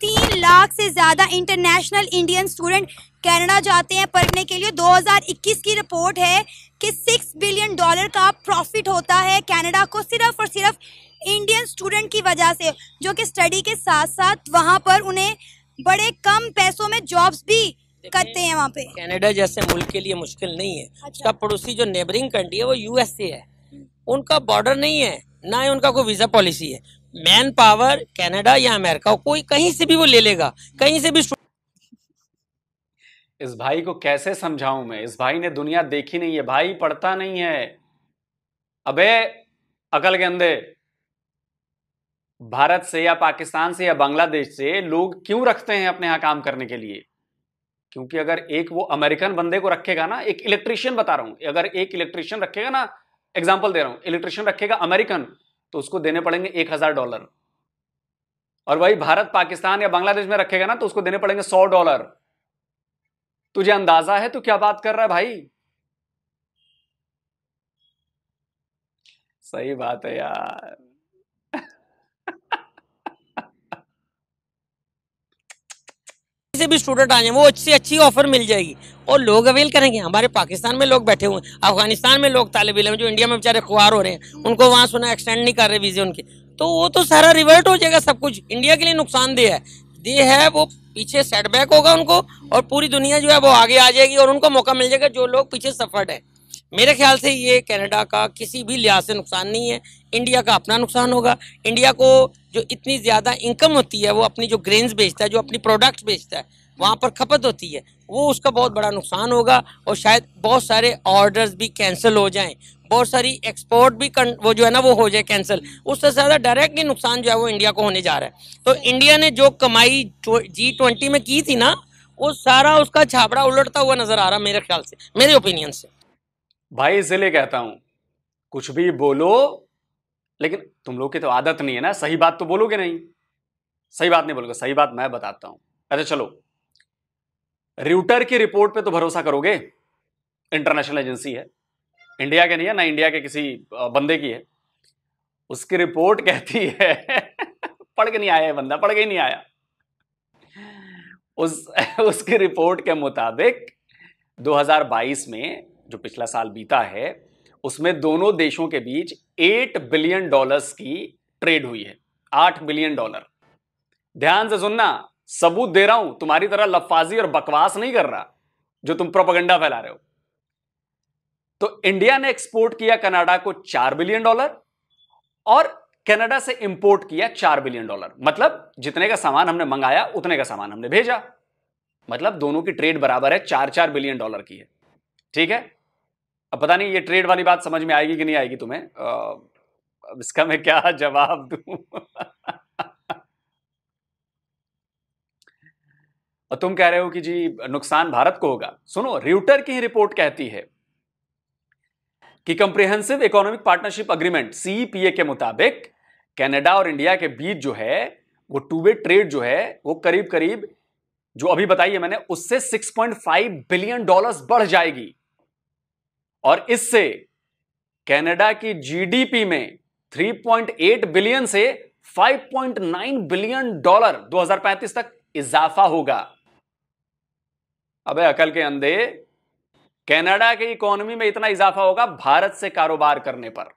तीन लाख से ज़्यादा इंटरनेशनल इंडियन स्टूडेंट कनाडा जाते हैं पढ़ने के लिए 2021 की रिपोर्ट है कि सिक्स बिलियन डॉलर का प्रॉफिट होता है कनाडा को सिर्फ और सिर्फ इंडियन स्टूडेंट की वजह से जो कि स्टडी के साथ साथ वहां पर उन्हें बड़े कम पैसों में जॉब्स भी करते हैं वहाँ पे कनाडा
जैसे मुल्क के लिए मुश्किल नहीं है अच्छा। उसका पड़ोसी जो नेबरिंग कंट्री है वो यूएसए है हम्म। उनका बॉर्डर नहीं है ना ही उनका कोई वीजा पॉलिसी है मैन पावर कनाडा या अमेरिका कोई कहीं से भी वो ले लेगा कहीं से भी
इस भाई को कैसे समझाऊं मैं इस भाई ने दुनिया देखी नहीं है भाई पढ़ता नहीं है अबे अकल के अंधे भारत से या पाकिस्तान से या बांग्लादेश से लोग क्यों रखते हैं अपने यहां काम करने के लिए क्योंकि अगर एक वो अमेरिकन बंदे को रखेगा ना एक इलेक्ट्रिशियन बता रहा हूं अगर एक इलेक्ट्रिशियन रखेगा ना एग्जाम्पल दे रहा हूं इलेक्ट्रिशियन रखेगा अमेरिकन तो उसको देने पड़ेंगे एक हजार डॉलर और वही भारत पाकिस्तान या बांग्लादेश में रखेगा ना तो उसको देने पड़ेंगे सौ डॉलर तुझे अंदाजा है तो क्या बात कर रहा है भाई सही बात है यार
से भी स्टूडेंट आ जाए वो अच्छी अच्छी ऑफर मिल जाएगी और लोग अवेल करेंगे हमारे पाकिस्तान में लोग बैठे हुए हैं अफगानिस्तान में लोग तालब इलम जो इंडिया में बेचारे खुआर हो रहे हैं उनको वहाँ सुना एक्सटेंड नहीं कर रहे वीजे उनके तो वो तो सारा रिवर्ट हो जाएगा सब कुछ इंडिया के लिए नुकसानदेह है दे है वो पीछे सेटबैक होगा उनको और पूरी दुनिया जो है वो आगे आ जाएगी और उनको मौका मिल जाएगा जो लोग पीछे सफर्ड है मेरे ख्याल से ये कनाडा का किसी भी लिहाज से नुकसान नहीं है इंडिया का अपना नुकसान होगा इंडिया को जो इतनी ज़्यादा इनकम होती है वो अपनी जो ग्रेन्स बेचता है जो अपनी प्रोडक्ट्स बेचता है वहाँ पर खपत होती है वो उसका बहुत बड़ा नुकसान होगा और शायद बहुत सारे ऑर्डर्स भी कैंसिल हो जाएँ बहुत सारी एक्सपोर्ट भी कन, वो जो है ना वो हो जाए कैंसिल उससे ज़्यादा डायरेक्टली नुकसान जो है वो इंडिया को होने जा रहा है तो इंडिया ने जो कमाई जी ट्वेंटी में की थी ना वो सारा उसका छाबड़ा उलटता हुआ नज़र आ रहा मेरे ख्याल से मेरे ओपिनियन से
भाई इसलिए कहता हूं कुछ भी बोलो लेकिन तुम लोग की तो आदत नहीं है ना सही बात तो बोलोगे नहीं सही बात नहीं बोलोगे सही बात मैं बताता हूं अच्छा चलो रियूटर की रिपोर्ट पे तो भरोसा करोगे इंटरनेशनल एजेंसी है इंडिया के नहीं है ना इंडिया के किसी बंदे की है उसकी रिपोर्ट कहती है पढ़ के नहीं आया है बंदा पढ़ के ही नहीं आया उस उसकी रिपोर्ट के मुताबिक 2022 में जो पिछला साल बीता है उसमें दोनों देशों के बीच एट बिलियन डॉलर्स की ट्रेड हुई है आठ बिलियन डॉलर ध्यान से सुनना सबूत दे रहा हूं तुम्हारी तरह लफाजी और बकवास नहीं कर रहा जो तुम प्रोपगंडा फैला रहे हो तो इंडिया ने एक्सपोर्ट किया कनाडा को चार बिलियन डॉलर और कनाडा से इंपोर्ट किया चार बिलियन डॉलर मतलब जितने का सामान हमने मंगाया उतने का सामान हमने भेजा मतलब दोनों की ट्रेड बराबर है चार चार बिलियन डॉलर की है ठीक है अब पता नहीं ये ट्रेड वाली बात समझ में आएगी कि नहीं आएगी तुम्हें अब इसका मैं क्या जवाब दूं और तुम कह रहे हो कि जी नुकसान भारत को होगा सुनो रियूटर की ही रिपोर्ट कहती है कि comprehensive economic partnership agreement CPA के मुताबिक कनाडा और इंडिया के बीच जो है वो टू वे ट्रेड जो है वो करीब करीब जो अभी बताई है मैंने उससे 6.5 बिलियन डॉलर्स बढ़ जाएगी और इससे कनाडा की जीडीपी में 3.8 बिलियन से 5.9 बिलियन डॉलर 2035 तक इजाफा होगा अबे अकल के अंधे कनाडा के इकोनॉमी में इतना इजाफा होगा भारत से कारोबार करने पर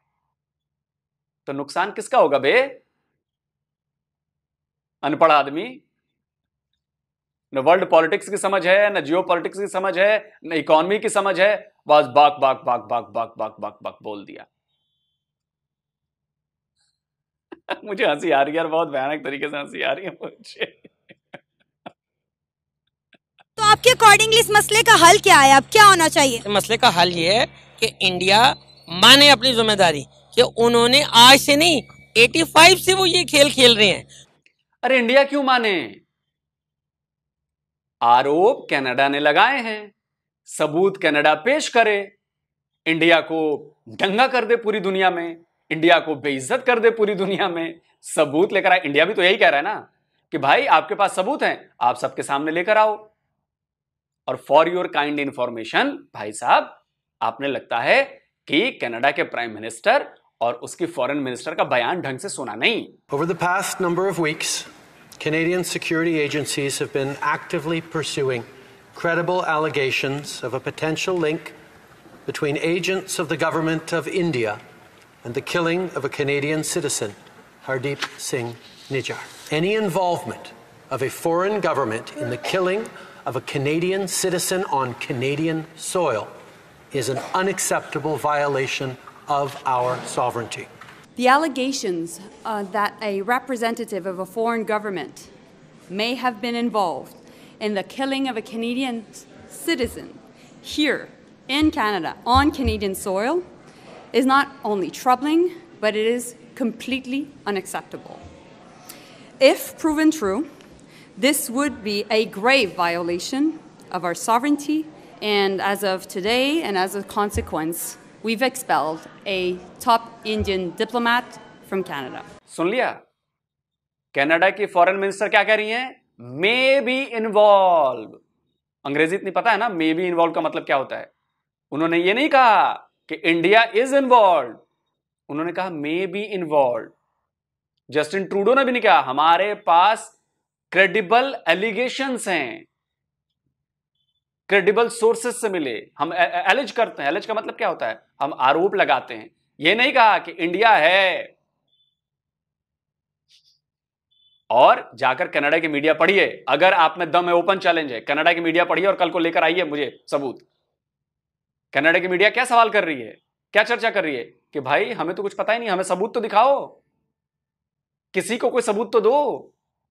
तो नुकसान किसका होगा बे अनपढ़ आदमी न वर्ल्ड पॉलिटिक्स की समझ है न जियो पॉलिटिक्स की समझ है न इकोनॉमी की समझ है बस बाक बाक बाक बाक बाक बाक बाक बाक बोल दिया मुझे हंसी आ रही है बहुत भयानक तरीके से हंसी आ रही है मुझे
तो आपके अकॉर्डिंगली इस मसले का हल क्या है अब क्या होना चाहिए मसले का हल ये है कि इंडिया माने अपनी जिम्मेदारी कि उन्होंने आज से नहीं 85 से वो ये खेल खेल रहे हैं अरे इंडिया क्यों माने
आरोप कनाडा ने लगाए हैं सबूत कनाडा पेश करे इंडिया को दंगा कर दे पूरी दुनिया में इंडिया को बेइज्जत कर दे पूरी दुनिया में सबूत लेकर आए इंडिया भी तो यही कह रहा है ना कि भाई आपके पास सबूत हैं आप सबके सामने लेकर आओ और फॉर योर काइंड इंफॉर्मेशन भाई साहब आपने लगता है कि कनाडा के प्राइम मिनिस्टर और उसकी फॉरेन मिनिस्टर का बयान ढंग से सुना नहीं over
the past number of weeks Canadian security agencies have been actively pursuing credible allegations of a potential link between agents of the government of India and the killing of a Canadian citizen, Hardeep Singh Nijjar. Any involvement of a foreign government in the killing of a Canadian citizen on Canadian soil is an unacceptable violation of our sovereignty.
The allegations uh, that a representative of a foreign government may have been involved
and the killing of a Canadian citizen here in Canada on Canadian soil is not only troubling, but it is completely unacceptable. If proven true, this would be a grave violation of our sovereignty, and as of today, and as a consequence, we've expelled a top Indian diplomat from Canada. सुन लिया foreign minister, फॉरेन मिनिस्टर क्या कह मे बी इन्वॉल्व अंग्रेजी इतनी पता है ना मे बी इन्वॉल्व का मतलब क्या होता है उन्होंने ये नहीं कहा कि इंडिया इज इन्वॉल्व उन्होंने कहा may be involve Justin Trudeau ने भी नहीं कहा हमारे पास क्रेडिबल एलिगेशन हैं क्रेडिबल सोर्सेस से मिले हम एलिज करते हैं एलिज का मतलब क्या होता है हम आरोप लगाते हैं ये नहीं कहा कि इंडिया है और जाकर कनाडा की मीडिया पढ़िए अगर आप में दम है ओपन चैलेंज है कनाडा की मीडिया पढ़िए और कल को लेकर आइए मुझे सबूत कनाडा की मीडिया क्या सवाल कर रही है क्या चर्चा कर रही है कि भाई हमें तो कुछ पता ही नहीं हमें सबूत तो दिखाओ किसी को कोई सबूत तो दो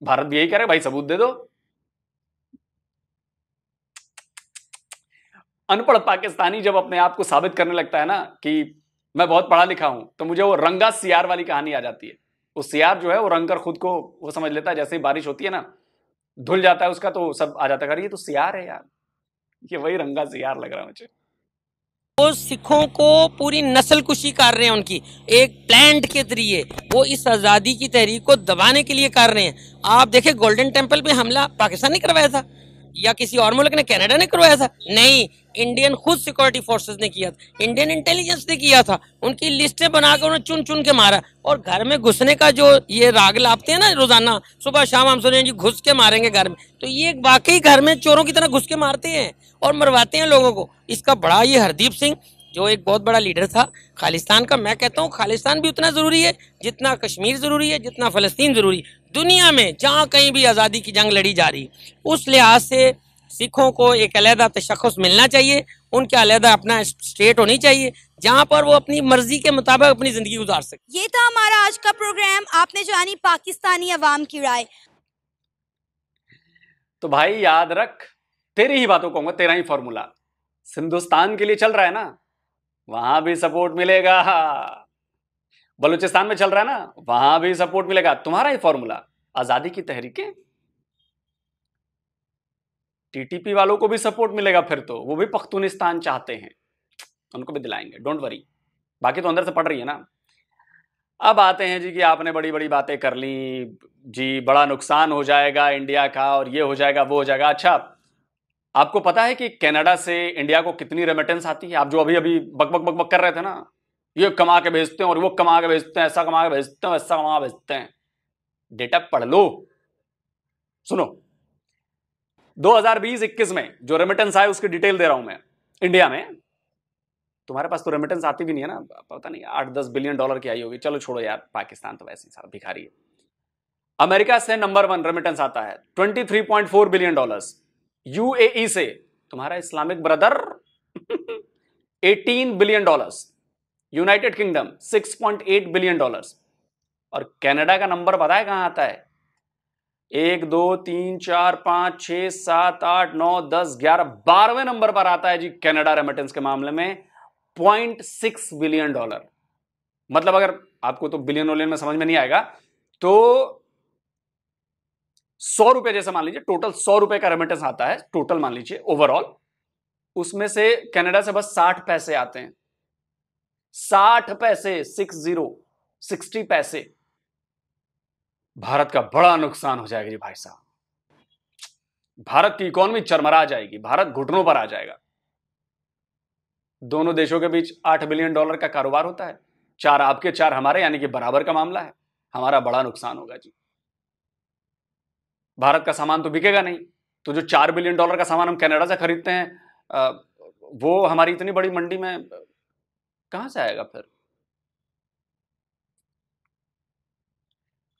भारत भी यही कह रहे भाई सबूत दे दो अनपढ़ पाकिस्तानी जब अपने आप को साबित करने लगता है ना कि मैं बहुत पढ़ा लिखा हूं तो मुझे वो रंगा सियार वाली कहानी आ जाती है वो सियार जो है वो रंग कर खुद को वो समझ लेता है जैसे ही बारिश होती है ना धुल जाता है उसका तो सब आ जाता है ये तो सियार है यार ये वही रंगा सियार लग रहा है मुझे
वो सिखों को पूरी नस्ल कुशी कर रहे हैं उनकी एक प्लांट के जरिए वो इस आज़ादी की तहरीक को दबाने के लिए कर रहे हैं आप देखे गोल्डन टेम्पल पे हमला पाकिस्तान ने करवाया था या किसी और मुल्क ने कनाडा ने करवाया था नहीं इंडियन खुद सिक्योरिटी फोर्सेस ने किया था इंडियन इंटेलिजेंस ने किया था उनकी लिस्टें बनाकर उन्हें चुन चुन के मारा और घर में घुसने का जो ये राग लापते हैं ना रोजाना सुबह शाम हम सुन जी घुस के मारेंगे घर में तो ये वाकई घर में चोरों की तरह घुस के मारते हैं और मरवाते हैं लोगों को इसका बड़ा ये हरदीप सिंह जो एक बहुत बड़ा लीडर था खालिस्तान का मैं कहता हूँ खालिस्तान भी उतना ज़रूरी है जितना कश्मीर ज़रूरी है जितना फ़लस्तीन ज़रूरी दुनिया में जहाँ कहीं भी आज़ादी की जंग लड़ी जा रही उस लिहाज से सिखों को एक अलहदा तशखस मिलना चाहिए उनका अलहदा अपना स्टेट होनी चाहिए जहाँ पर वो अपनी मर्जी के मुताबिक अपनी ज़िंदगी गुजार
सके ये था हमारा आज का प्रोग्राम आपने जानी पाकिस्तानी अवाम की राय
तो
भाई याद रख तेरी ही बातों को तेरा ही फॉर्मूला हिंदुस्तान के लिए चल रहा है ना वहां भी सपोर्ट मिलेगा बलूचिस्तान में चल रहा है ना वहां भी सपोर्ट मिलेगा तुम्हारा ही फॉर्मूला आजादी की तहरीकें टीटीपी वालों को भी सपोर्ट मिलेगा फिर तो वो भी पख्तूनिस्तान चाहते हैं उनको भी दिलाएंगे डोंट वरी बाकी तो अंदर से पढ़ रही है ना अब आते हैं जी कि आपने बड़ी बड़ी बातें कर ली जी बड़ा नुकसान हो जाएगा इंडिया का और ये हो जाएगा वो हो जाएगा अच्छा आपको पता है कि कनाडा से इंडिया को कितनी रेमिटेंस आती है आप जो अभी अभी बक बक बक बक कर रहे थे ना ये कमा के भेजते हैं और वो कमा के भेजते हैं ऐसा कमा के भेजते हैं वैसा कमा भेजते हैं डेटा पढ़ लो सुनो 2020-21 में जो रेमिटेंस आए उसकी डिटेल दे रहा हूं मैं इंडिया में तुम्हारे पास तो रेमिटेंस आती भी नहीं है ना पता नहीं आठ दस बिलियन डॉलर की आई होगी चलो छोड़ो यार पाकिस्तान तो वैसे ही सारा भिखारी है अमेरिका से नंबर वन रेमिटेंस आता है 23.4 बिलियन डॉलर्स यूएई से तुम्हारा Islamic brother 18 billion dollars United Kingdom 6.8 billion dollars और कनाडा का नंबर पता है कहां आता है एक दो तीन चार पांच छह सात आठ नौ दस ग्यारह बारहवें नंबर पर आता है जी कनाडा रेमिटेंस के मामले में पॉइंट सिक्स बिलियन डॉलर मतलब अगर आपको तो बिलियन वोलियन में समझ में नहीं आएगा तो सौ रुपए जैसे मान लीजिए टोटल सौ रुपए का रेमिटेंस आता है टोटल मान लीजिए ओवरऑल उसमें से कनाडा से बस साठ पैसे आते हैं साठ पैसे सिक्स जीरो सिक्सटी पैसे भारत का बड़ा नुकसान हो जाएगा जी भाई साहब भारत की इकोनॉमी चरमरा जाएगी भारत घुटनों पर आ जाएगा दोनों देशों के बीच आठ बिलियन डॉलर का कारोबार होता है चार आपके चार हमारे यानी कि बराबर का मामला है हमारा बड़ा नुकसान होगा जी भारत का सामान तो बिकेगा नहीं तो जो चार बिलियन डॉलर का सामान हम कनाडा से खरीदते हैं वो हमारी इतनी बड़ी मंडी में कहां से आएगा फिर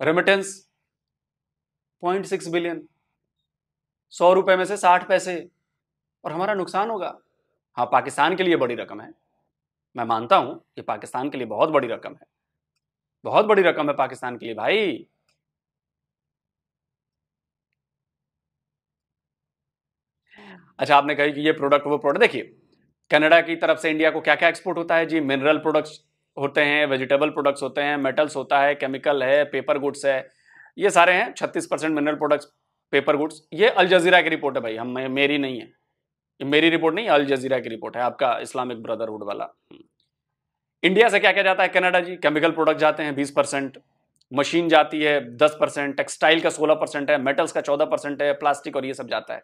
रेमिटेंस पॉइंट सिक्स बिलियन सौ रुपए में से साठ पैसे और हमारा नुकसान होगा हाँ पाकिस्तान के लिए बड़ी रकम है मैं मानता हूं कि पाकिस्तान के लिए बहुत बड़ी रकम है बहुत बड़ी रकम है पाकिस्तान के लिए भाई अच्छा आपने कही कि ये प्रोडक्ट वो प्रोडक्ट देखिए कनाडा की तरफ से इंडिया को क्या क्या एक्सपोर्ट होता है जी मिनरल प्रोडक्ट्स होते हैं वेजिटेबल प्रोडक्ट्स होते हैं मेटल्स होता है केमिकल है पेपर गुड्स है ये सारे हैं छत्तीस percent mineral products paper goods ये अल जजीरा की रिपोर्ट है भाई हम मेरी नहीं है मेरी रिपोर्ट नहीं अल जजीरा की रिपोर्ट है आपका इस्लामिक ब्रदरहुड वाला इंडिया से क्या क्या जाता है कनाडा जी केमिकल प्रोडक्ट जाते हैं बीस परसेंट मशीन जाती है दस परसेंट टेक्सटाइल का सोलह परसेंट है मेटल्स का चौदह परसेंट है प्लास्टिक और ये सब जाता है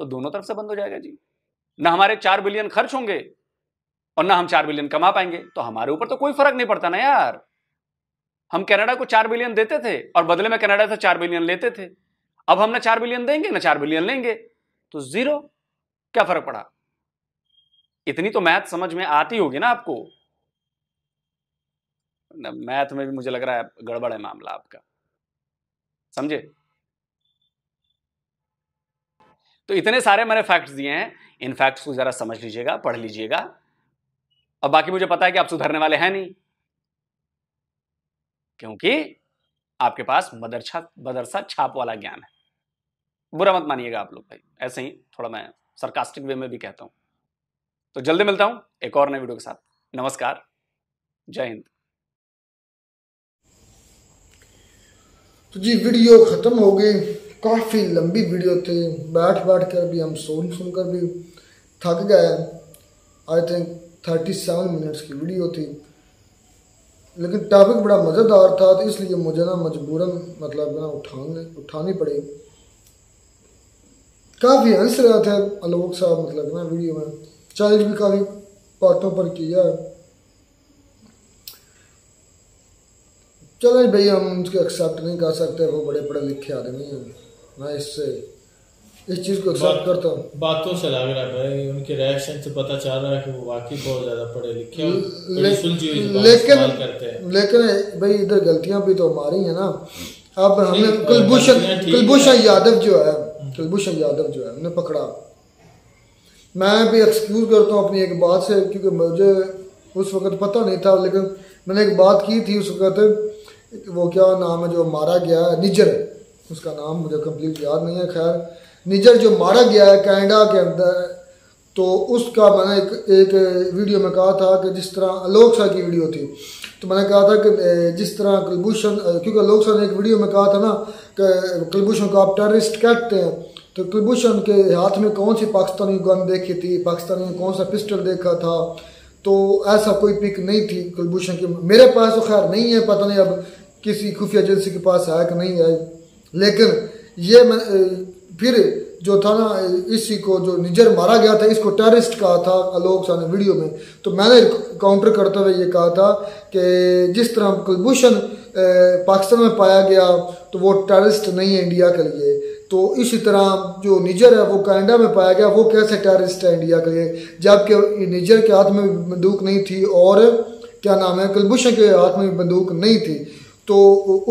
तो दोनों तरफ से बंद हो जाएगा जी ना हमारे चार बिलियन खर्च होंगे और ना हम चार बिलियन कमा पाएंगे तो हमारे ऊपर तो कोई फर्क नहीं पड़ता ना यार हम कनाडा को चार बिलियन देते थे और बदले में कनाडा से चार बिलियन लेते थे अब हम ना चार बिलियन देंगे ना चार बिलियन लेंगे तो जीरो क्या फर्क पड़ा इतनी तो मैथ समझ में आती होगी ना आपको मैथ में भी मुझे लग रहा है गड़बड़ है मामला आपका समझे तो इतने सारे मैंने फैक्ट्स दिए हैं इन फैक्ट्स को ज़रा समझ लीजिएगा पढ़ लीजिएगा और बाकी मुझे पता है कि आप सुधरने वाले हैं नहीं क्योंकि आपके पास मदरसा मदरसा छाप वाला ज्ञान है बुरा मत मानिएगा आप लोग भाई ऐसे ही थोड़ा मैं सरकास्टिक वे में भी कहता हूं तो जल्दी मिलता हूं एक और नए वीडियो के साथ नमस्कार जय हिंद
तो जी वीडियो ख़त्म हो गई काफ़ी लंबी वीडियो थी बैठ बैठ कर भी हम सुन सुनकर भी थक गए I think thirty seven minutes की वीडियो थी लेकिन टॉपिक बड़ा मज़ेदार था तो इसलिए मुझे ना मजबूरन मतलब ना उठाने उठानी पड़ी काफ़ी हंस रहे थे आलोक साहब मतलब ना वीडियो में चैलेंज भी काफ़ी बातों पर किया चैलेंज भाई हम उसके एक्सेप्ट नहीं कर सकते वो बड़े पढ़े लिखे आदमी हैं मैं इससे इस चीज को एक्सेप्ट करता
हूँ बातों से लग रहा है भाई उनके रिएक्शन से पता चल रहा है कि वो वाकई बहुत ज्यादा पढ़े लिखे ले, सुलझी हुई लेकिन करते हैं
लेकिन भाई इधर गलतियां भी तो हमारी है ना अब हमने कुलभूषण हम्म। कुलभूषण यादव जो है कुलभूषण यादव जो है हमने पकड़ा मैं भी एक्सक्यूज करता हूँ अपनी एक बात से क्योंकि मुझे उस वक्त पता नहीं था लेकिन मैंने एक बात की थी उस वक्त वो क्या नाम है जो मारा गया निजर उसका नाम मुझे कंप्लीट याद नहीं है खैर निजर जो मारा गया है कैनेडा के अंदर तो उसका मैंने एक एक वीडियो में कहा था कि जिस तरह आलोक शाह की वीडियो थी तो मैंने कहा था कि जिस तरह कुलभूषण क्योंकि आलोक शाह ने एक वीडियो में कहा था ना कि कुलभूषण को आप टेररिस्ट कहते हैं तो कुलभूषण के हाथ में कौन सी पाकिस्तानी गन देखी थी पाकिस्तानी ने कौन सा पिस्टल देखा था तो ऐसा कोई पिक नहीं थी कुलभूषण की मेरे पास तो खैर नहीं है पता नहीं अब किसी खुफिया एजेंसी के पास है कि नहीं है लेकिन ये मैं फिर जो था ना इसी को जो निजर मारा गया था इसको टेररिस्ट कहा था आलोक शाह ने वीडियो में तो मैंने काउंटर करते हुए ये कहा था कि जिस तरह कुलभूषण पाकिस्तान में पाया गया तो वो टेररिस्ट नहीं है इंडिया के लिए तो इसी तरह जो निजर है वो कनाडा में पाया गया वो कैसे टेररिस्ट है इंडिया के लिए जबकि निजर के हाथ में बंदूक नहीं थी और क्या नाम है कुलभूषण के हाथ में बंदूक नहीं थी तो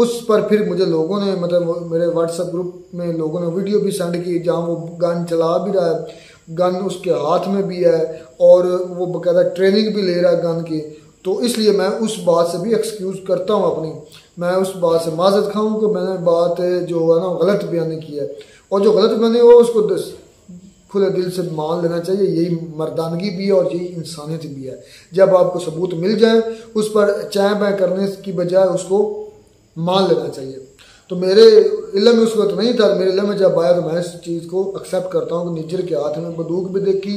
उस पर फिर मुझे लोगों ने मतलब मेरे व्हाट्सएप ग्रुप में लोगों ने वीडियो भी सेंड की जहाँ वो गन चला भी रहा है गन उसके हाथ में भी है और वो बकायदा ट्रेनिंग भी ले रहा है गन की तो इसलिए मैं उस बात से भी एक्सक्यूज़ करता हूँ अपनी मैं उस बात से माजत खाऊँ कि मैंने बात जो है ना गलत बयान की है और जो गलत बयान हो उसको खुले दिल से मान लेना चाहिए यही मर्दानगी भी है और यही इंसानियत भी है जब आपको सबूत मिल जाए उस पर चाय बाय करने की बजाय उसको मान लेना चाहिए तो मेरे इलम में उस वक्त तो नहीं था मेरे इलम में जब आया तो मैं इस चीज़ को एक्सेप्ट करता हूँ कि निजर के हाथ में बंदूक भी देखी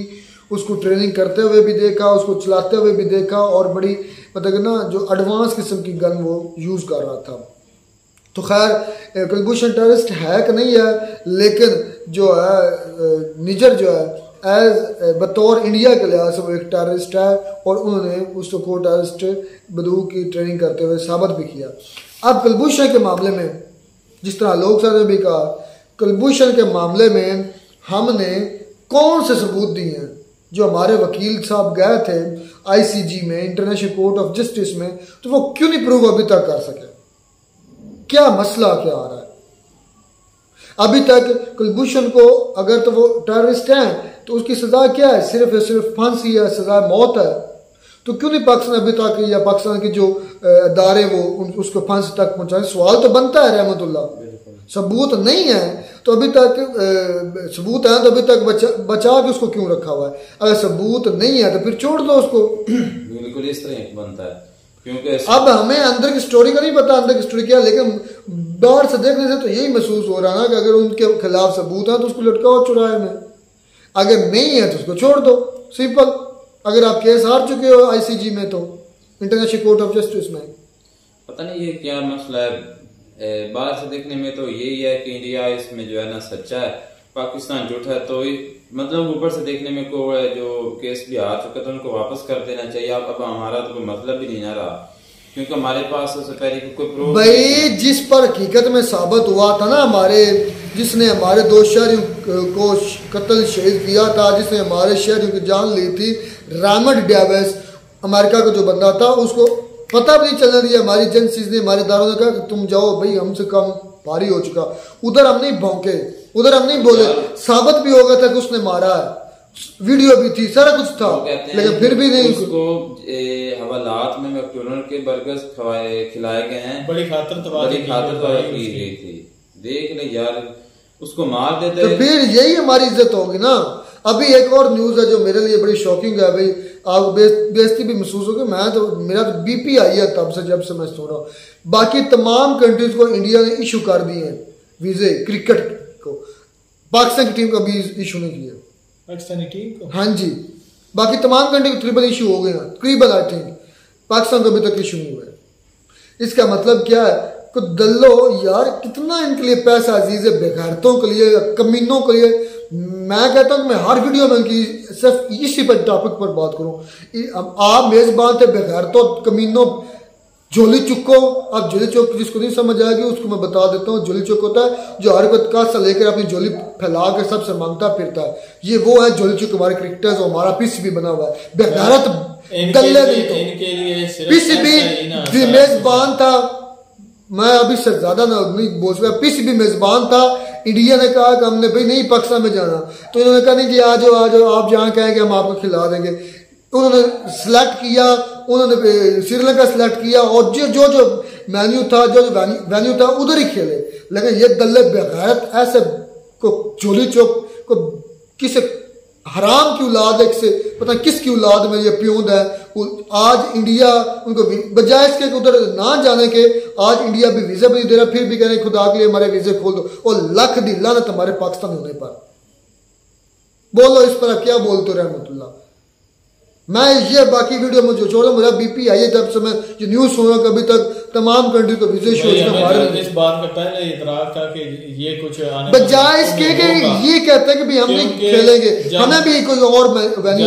उसको ट्रेनिंग करते हुए भी देखा उसको चलाते हुए भी देखा और बड़ी मतलब ना जो एडवांस किस्म की गन वो यूज़ कर रहा था तो खैर कुलभूषण टेरिस्ट है कि नहीं है लेकिन जो है निजर जो है एज बतौर इंडिया के लिहाज से वो एक टेररिस्ट है और उन्होंने उसको टेररिस्ट बदू की ट्रेनिंग करते हुए साबित भी किया अब कुलभूषण के मामले में जिस तरह लोकसभा ने भी कहा कुलभूषण के मामले में हमने कौन से सबूत दिए हैं जो हमारे वकील साहब गए थे आईसीजी में इंटरनेशनल कोर्ट ऑफ जस्टिस में तो वो क्यों नहीं प्रूव अभी तक कर सके क्या मसला क्या आ रहा है अभी तक कुलभूषण को अगर तो वो टेररिस्ट हैं तो उसकी सजा क्या है सिर्फ सिर्फ फांसी है सजा मौत है तो क्यों नहीं पाकिस्तान अभी तक या पाकिस्तान के जो अदारे वो उसको फांसी तक पहुँचाए सवाल तो बनता है रहमतुल्ला सबूत नहीं है तो अभी तक सबूत है तो अभी तक बचा बचा के उसको क्यों रखा हुआ है अगर सबूत नहीं है तो फिर छोड़ दो उसको
बिल्कुल इस तरह बनता है क्योंकि अब हमें अंदर
की स्टोरी का नहीं पता अंदर की स्टोरी क्या लेकिन बाहर से देखने से तो यही महसूस हो रहा है ना कि अगर उनके खिलाफ सबूत है तो उसको लटकाओ चुराए में अगर नहीं है तो उसको छोड़ दो सिंपल अगर आप केस हार चुके हो आईसीजी में तो इंटरनेशनल कोर्ट ऑफ जस्टिस में पता नहीं ये क्या
मसला है बाहर से देखने में तो यही है कि इंडिया इसमें जो है ना सच्चा है पाकिस्तान झूठा है तो मतलब ऊपर से देखने में को है जो केस भी हार चुका था तो उनको वापस कर देना चाहिए आप अब हमारा तो कोई मतलब भी नहीं आ रहा क्योंकि हमारे पास उससे पहले कोई प्रूफ भाई
जिस पर हकीकत में साबित हुआ था ना हमारे जिसने हमारे दो शहरों को कत्ल शहीद किया था जिसने हमारे शहरों की जान ली थी रामट डेवेस अमेरिका का जो बंदा था उसको पता भी नहीं चल रही है हमारी एजेंसीज ने हमारे दारों ने कहा कि तुम जाओ भाई हमसे कम भारी हो चुका उधर हम नहीं भौंके उधर हम नहीं बोले साबित भी हो गया था कि उसने मारा है वीडियो भी थी सारा कुछ था लेकिन फिर भी नहीं
उसको हवालात में मैक्टोनर के बर्गर्स खिलाए गए हैं बड़ी खातर तबाही की गई थी देख ले यार उसको मार देते तो फिर
यही हमारी इज्जत होगी ना अभी एक और न्यूज है जो मेरे लिए बड़ी शॉकिंग है भाई आप बेजती भी महसूस होगी मैं तो मेरा तो बीपी आई है तब से जब से मैं सो रहा हूँ बाकी तमाम कंट्रीज को इंडिया ने इशू कर दिए हैं वीजे क्रिकेट को पाकिस्तान की टीम को अभी इशू नहीं किया पाकिस्तानी टीम को हाँ जी बाकी तमाम कंट्री को तकरीबन इशू हो गए हैं तकरीबन आई थिंक पाकिस्तान को अभी तक इशू नहीं हुआ इसका मतलब क्या है कि दल्लो यार कितना इनके लिए पैसा अजीज है बेगैरतों के लिए कमीनों के लिए मैं कहता हूँ मैं हर वीडियो में उनकी सिर्फ इसी पर टॉपिक पर बात करूँ आप मेज़बान थे बेगैरतों कमीनों झोली चुको आप झोली चौक जिसको नहीं समझ आएगी उसको मैं बता देता हूँ झोली चौक होता है जो हर का सा लेकर अपनी झोली फैला कर सबसे मांगता फिरता है ये वो है झोली चौक हमारे क्रिकेटर्स और हमारा पिस भी बना हुआ है बेगैरत गले नहीं
तो पिस भी
मेजबान था मैं अभी शहजादा नवमीद बोसवा पिछ भी मेज़बान था इंडिया ने कहा कि हमने भाई नहीं पाकिस्तान में जाना तो इन्होंने कहा नहीं कि आ जाओ आ जाओ आप जहाँ कहेंगे हम आपको खिला देंगे तो उन्होंने सेलेक्ट किया उन्होंने श्रीलंका सेलेक्ट किया और जो जो जो मेन्यू था जो जो वेन्यू था उधर ही खेले लेकिन ये गले बेगैरत ऐसे को चोली चौक को किस हराम की औलाद है किसे पता किसकी औलाद में ये प्यूद है आज इंडिया उनको बजाय इसके उधर ना जाने के आज इंडिया भी वीजा भी दे रहा फिर भी कह रहे खुदा के लिए हमारे वीजे खोल दो और लख दी लानत हमारे पाकिस्तान होने पर बोलो इस पर क्या बोलते हो रहमतुल्ला मैं ये बाकी वीडियो मुझे छोड़ो मेरा बीपी आई है जब से मैं जो न्यूज सुन रहा हूँ अभी तक तमाम कंट्री को विशेष
बजाय इसके के ये कहते हैं कि भी हम नहीं खेलेंगे हमें भी कोई और वेन्यू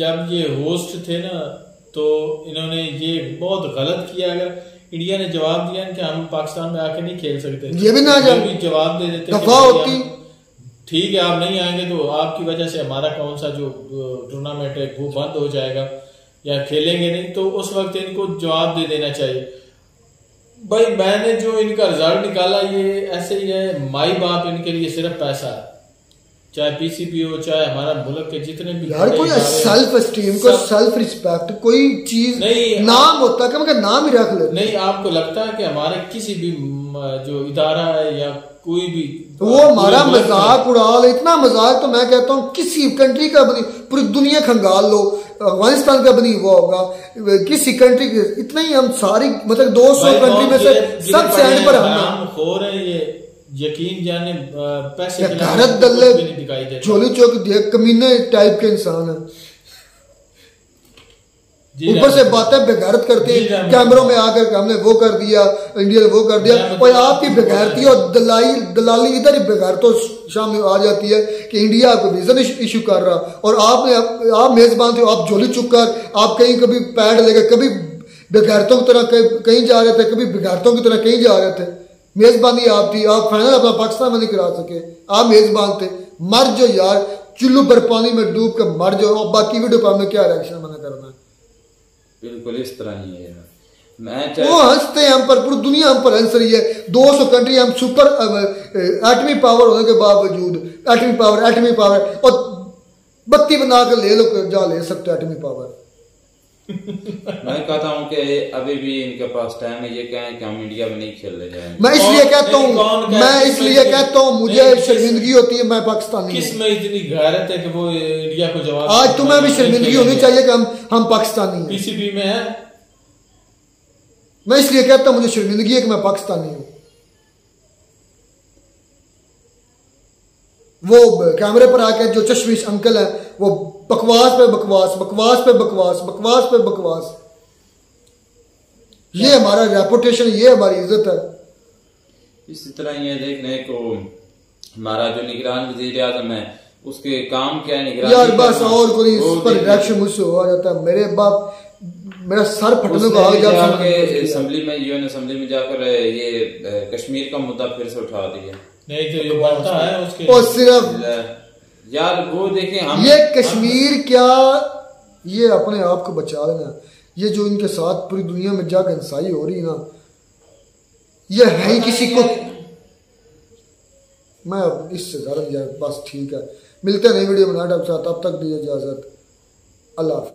जब ये होस्ट थे ना तो इन्होंने ये बहुत गलत किया अगर इंडिया ने जवाब दिया कि हम पाकिस्तान में आके नहीं खेल सकते ये भी ना जवाब दे देते दफा होती ठीक है आप नहीं आएंगे तो आपकी वजह से हमारा कौन सा जो टूर्नामेंट है वो बंद हो जाएगा या खेलेंगे नहीं तो उस वक्त इनको जवाब दे देना चाहिए भाई मैंने जो इनका रिजल्ट निकाला ये ऐसे ही है माई बाप इनके लिए सिर्फ पैसा है चाहे पीसीबी हो चाहे हमारा मुल्क के जितने भी यार कोई सेल्फ
स्टीम को सेल्फ रिस्पेक्ट कोई चीज नहीं नाम होता कि मगर नाम ही रख ले नहीं आपको लगता
है कि हमारे किसी भी जो इदारा है या कोई भी तो वो हमारा मजाक
उड़ा लो इतना मजाक तो मैं कहता हूँ किसी कंट्री का बनी पूरी दुनिया खंगाल लो अफगानिस्तान का बनी हुआ होगा किसी कंट्री के इतना ही हम सारी मतलब दो सौ कंट्री में से सबसे एंड पर हम
हो रहे ये यकीन जाने पैसे भारत दल चोली चौक
कमीने टाइप के इंसान है ऊपर से बातें बेगैरत करते कैमरों में आकर हमने वो कर दिया इंडिया ने वो कर दिया और आपकी बेगैरती और दलाई दलाली इधर ही बेगैरतों शाम आ जाती है कि इंडिया को वीज़ा इशू कर रहा और आपने आप मेज़बान थे आप झोली चुक कर आप कहीं कभी पैड लेकर कभी बेगैरतों की तरह कहीं जा रहे थे कभी बेगैरतों की तरह कहीं जा रहे थे मेज़बानी आप थी आप फाइनल अपना पाकिस्तान में नहीं करा सके आप मेज़बान थे मर जो यार चुल्लू पर पानी में डूब कर मर जाओ और बाकी वीडियो पर हमें क्या रिएक्शन मना करना
बिल्कुल इस तरह ही है मैं वो हंसते
हैं हम पर पूरी दुनिया हम पर हंस रही है 200 कंट्री हम सुपर एटमी पावर होने के बावजूद एटमी पावर एटमी पावर और बत्ती बना कर ले लो जा ले सकते हो एटमी पावर
मैं कहता हूं कि अभी भी इनके पास टाइम है ये कहें कि हम इंडिया
में नहीं
रहे हैं मैं इसलिए कहता हूं मैं इसलिए कहता हूं मुझे शर्मिंदगी होती है मैं पाकिस्तानी किस
में इतनी गैरत है कि वो इंडिया को जवाब आज तुम्हें भी शर्मिंदगी होनी चाहिए
कि हम हम पाकिस्तानी पीसीबी में है मैं इसलिए कहता हूं मुझे शर्मिंदगी है कि मैं पाकिस्तानी हूं वो कैमरे पर आकर जो चश्मिश अंकल है वो बकवास पे बकवास बकवास पे बकवास बकवास पे बकवास ये हमारा रेपुटेशन ये हमारी इज्जत है
इसी तरह ये देखने को हमारा जो निगरान वजीर आजम है उसके काम क्या है यार बस और कोई इस पर रिएक्शन
मुझसे हो जाता है मेरे बाप मेरा सर फटने को आ गया
असेंबली में यूएन असेंबली में जाकर ये कश्मीर का मुद्दा फिर से उठा दिया नहीं जो ये बनता है उसके और सिर्फ यार वो देखें हम ये कश्मीर
क्या ये अपने आप को बचा रहे हैं ये जो इनके साथ पूरी दुनिया में जाकर इंसाई हो रही ना ये है ही किसी को मैं अब इससे गर्म यार बस ठीक है मिलते हैं नई वीडियो बना डॉक्टर साहब तब तक दीजिए इजाज़त अल्लाह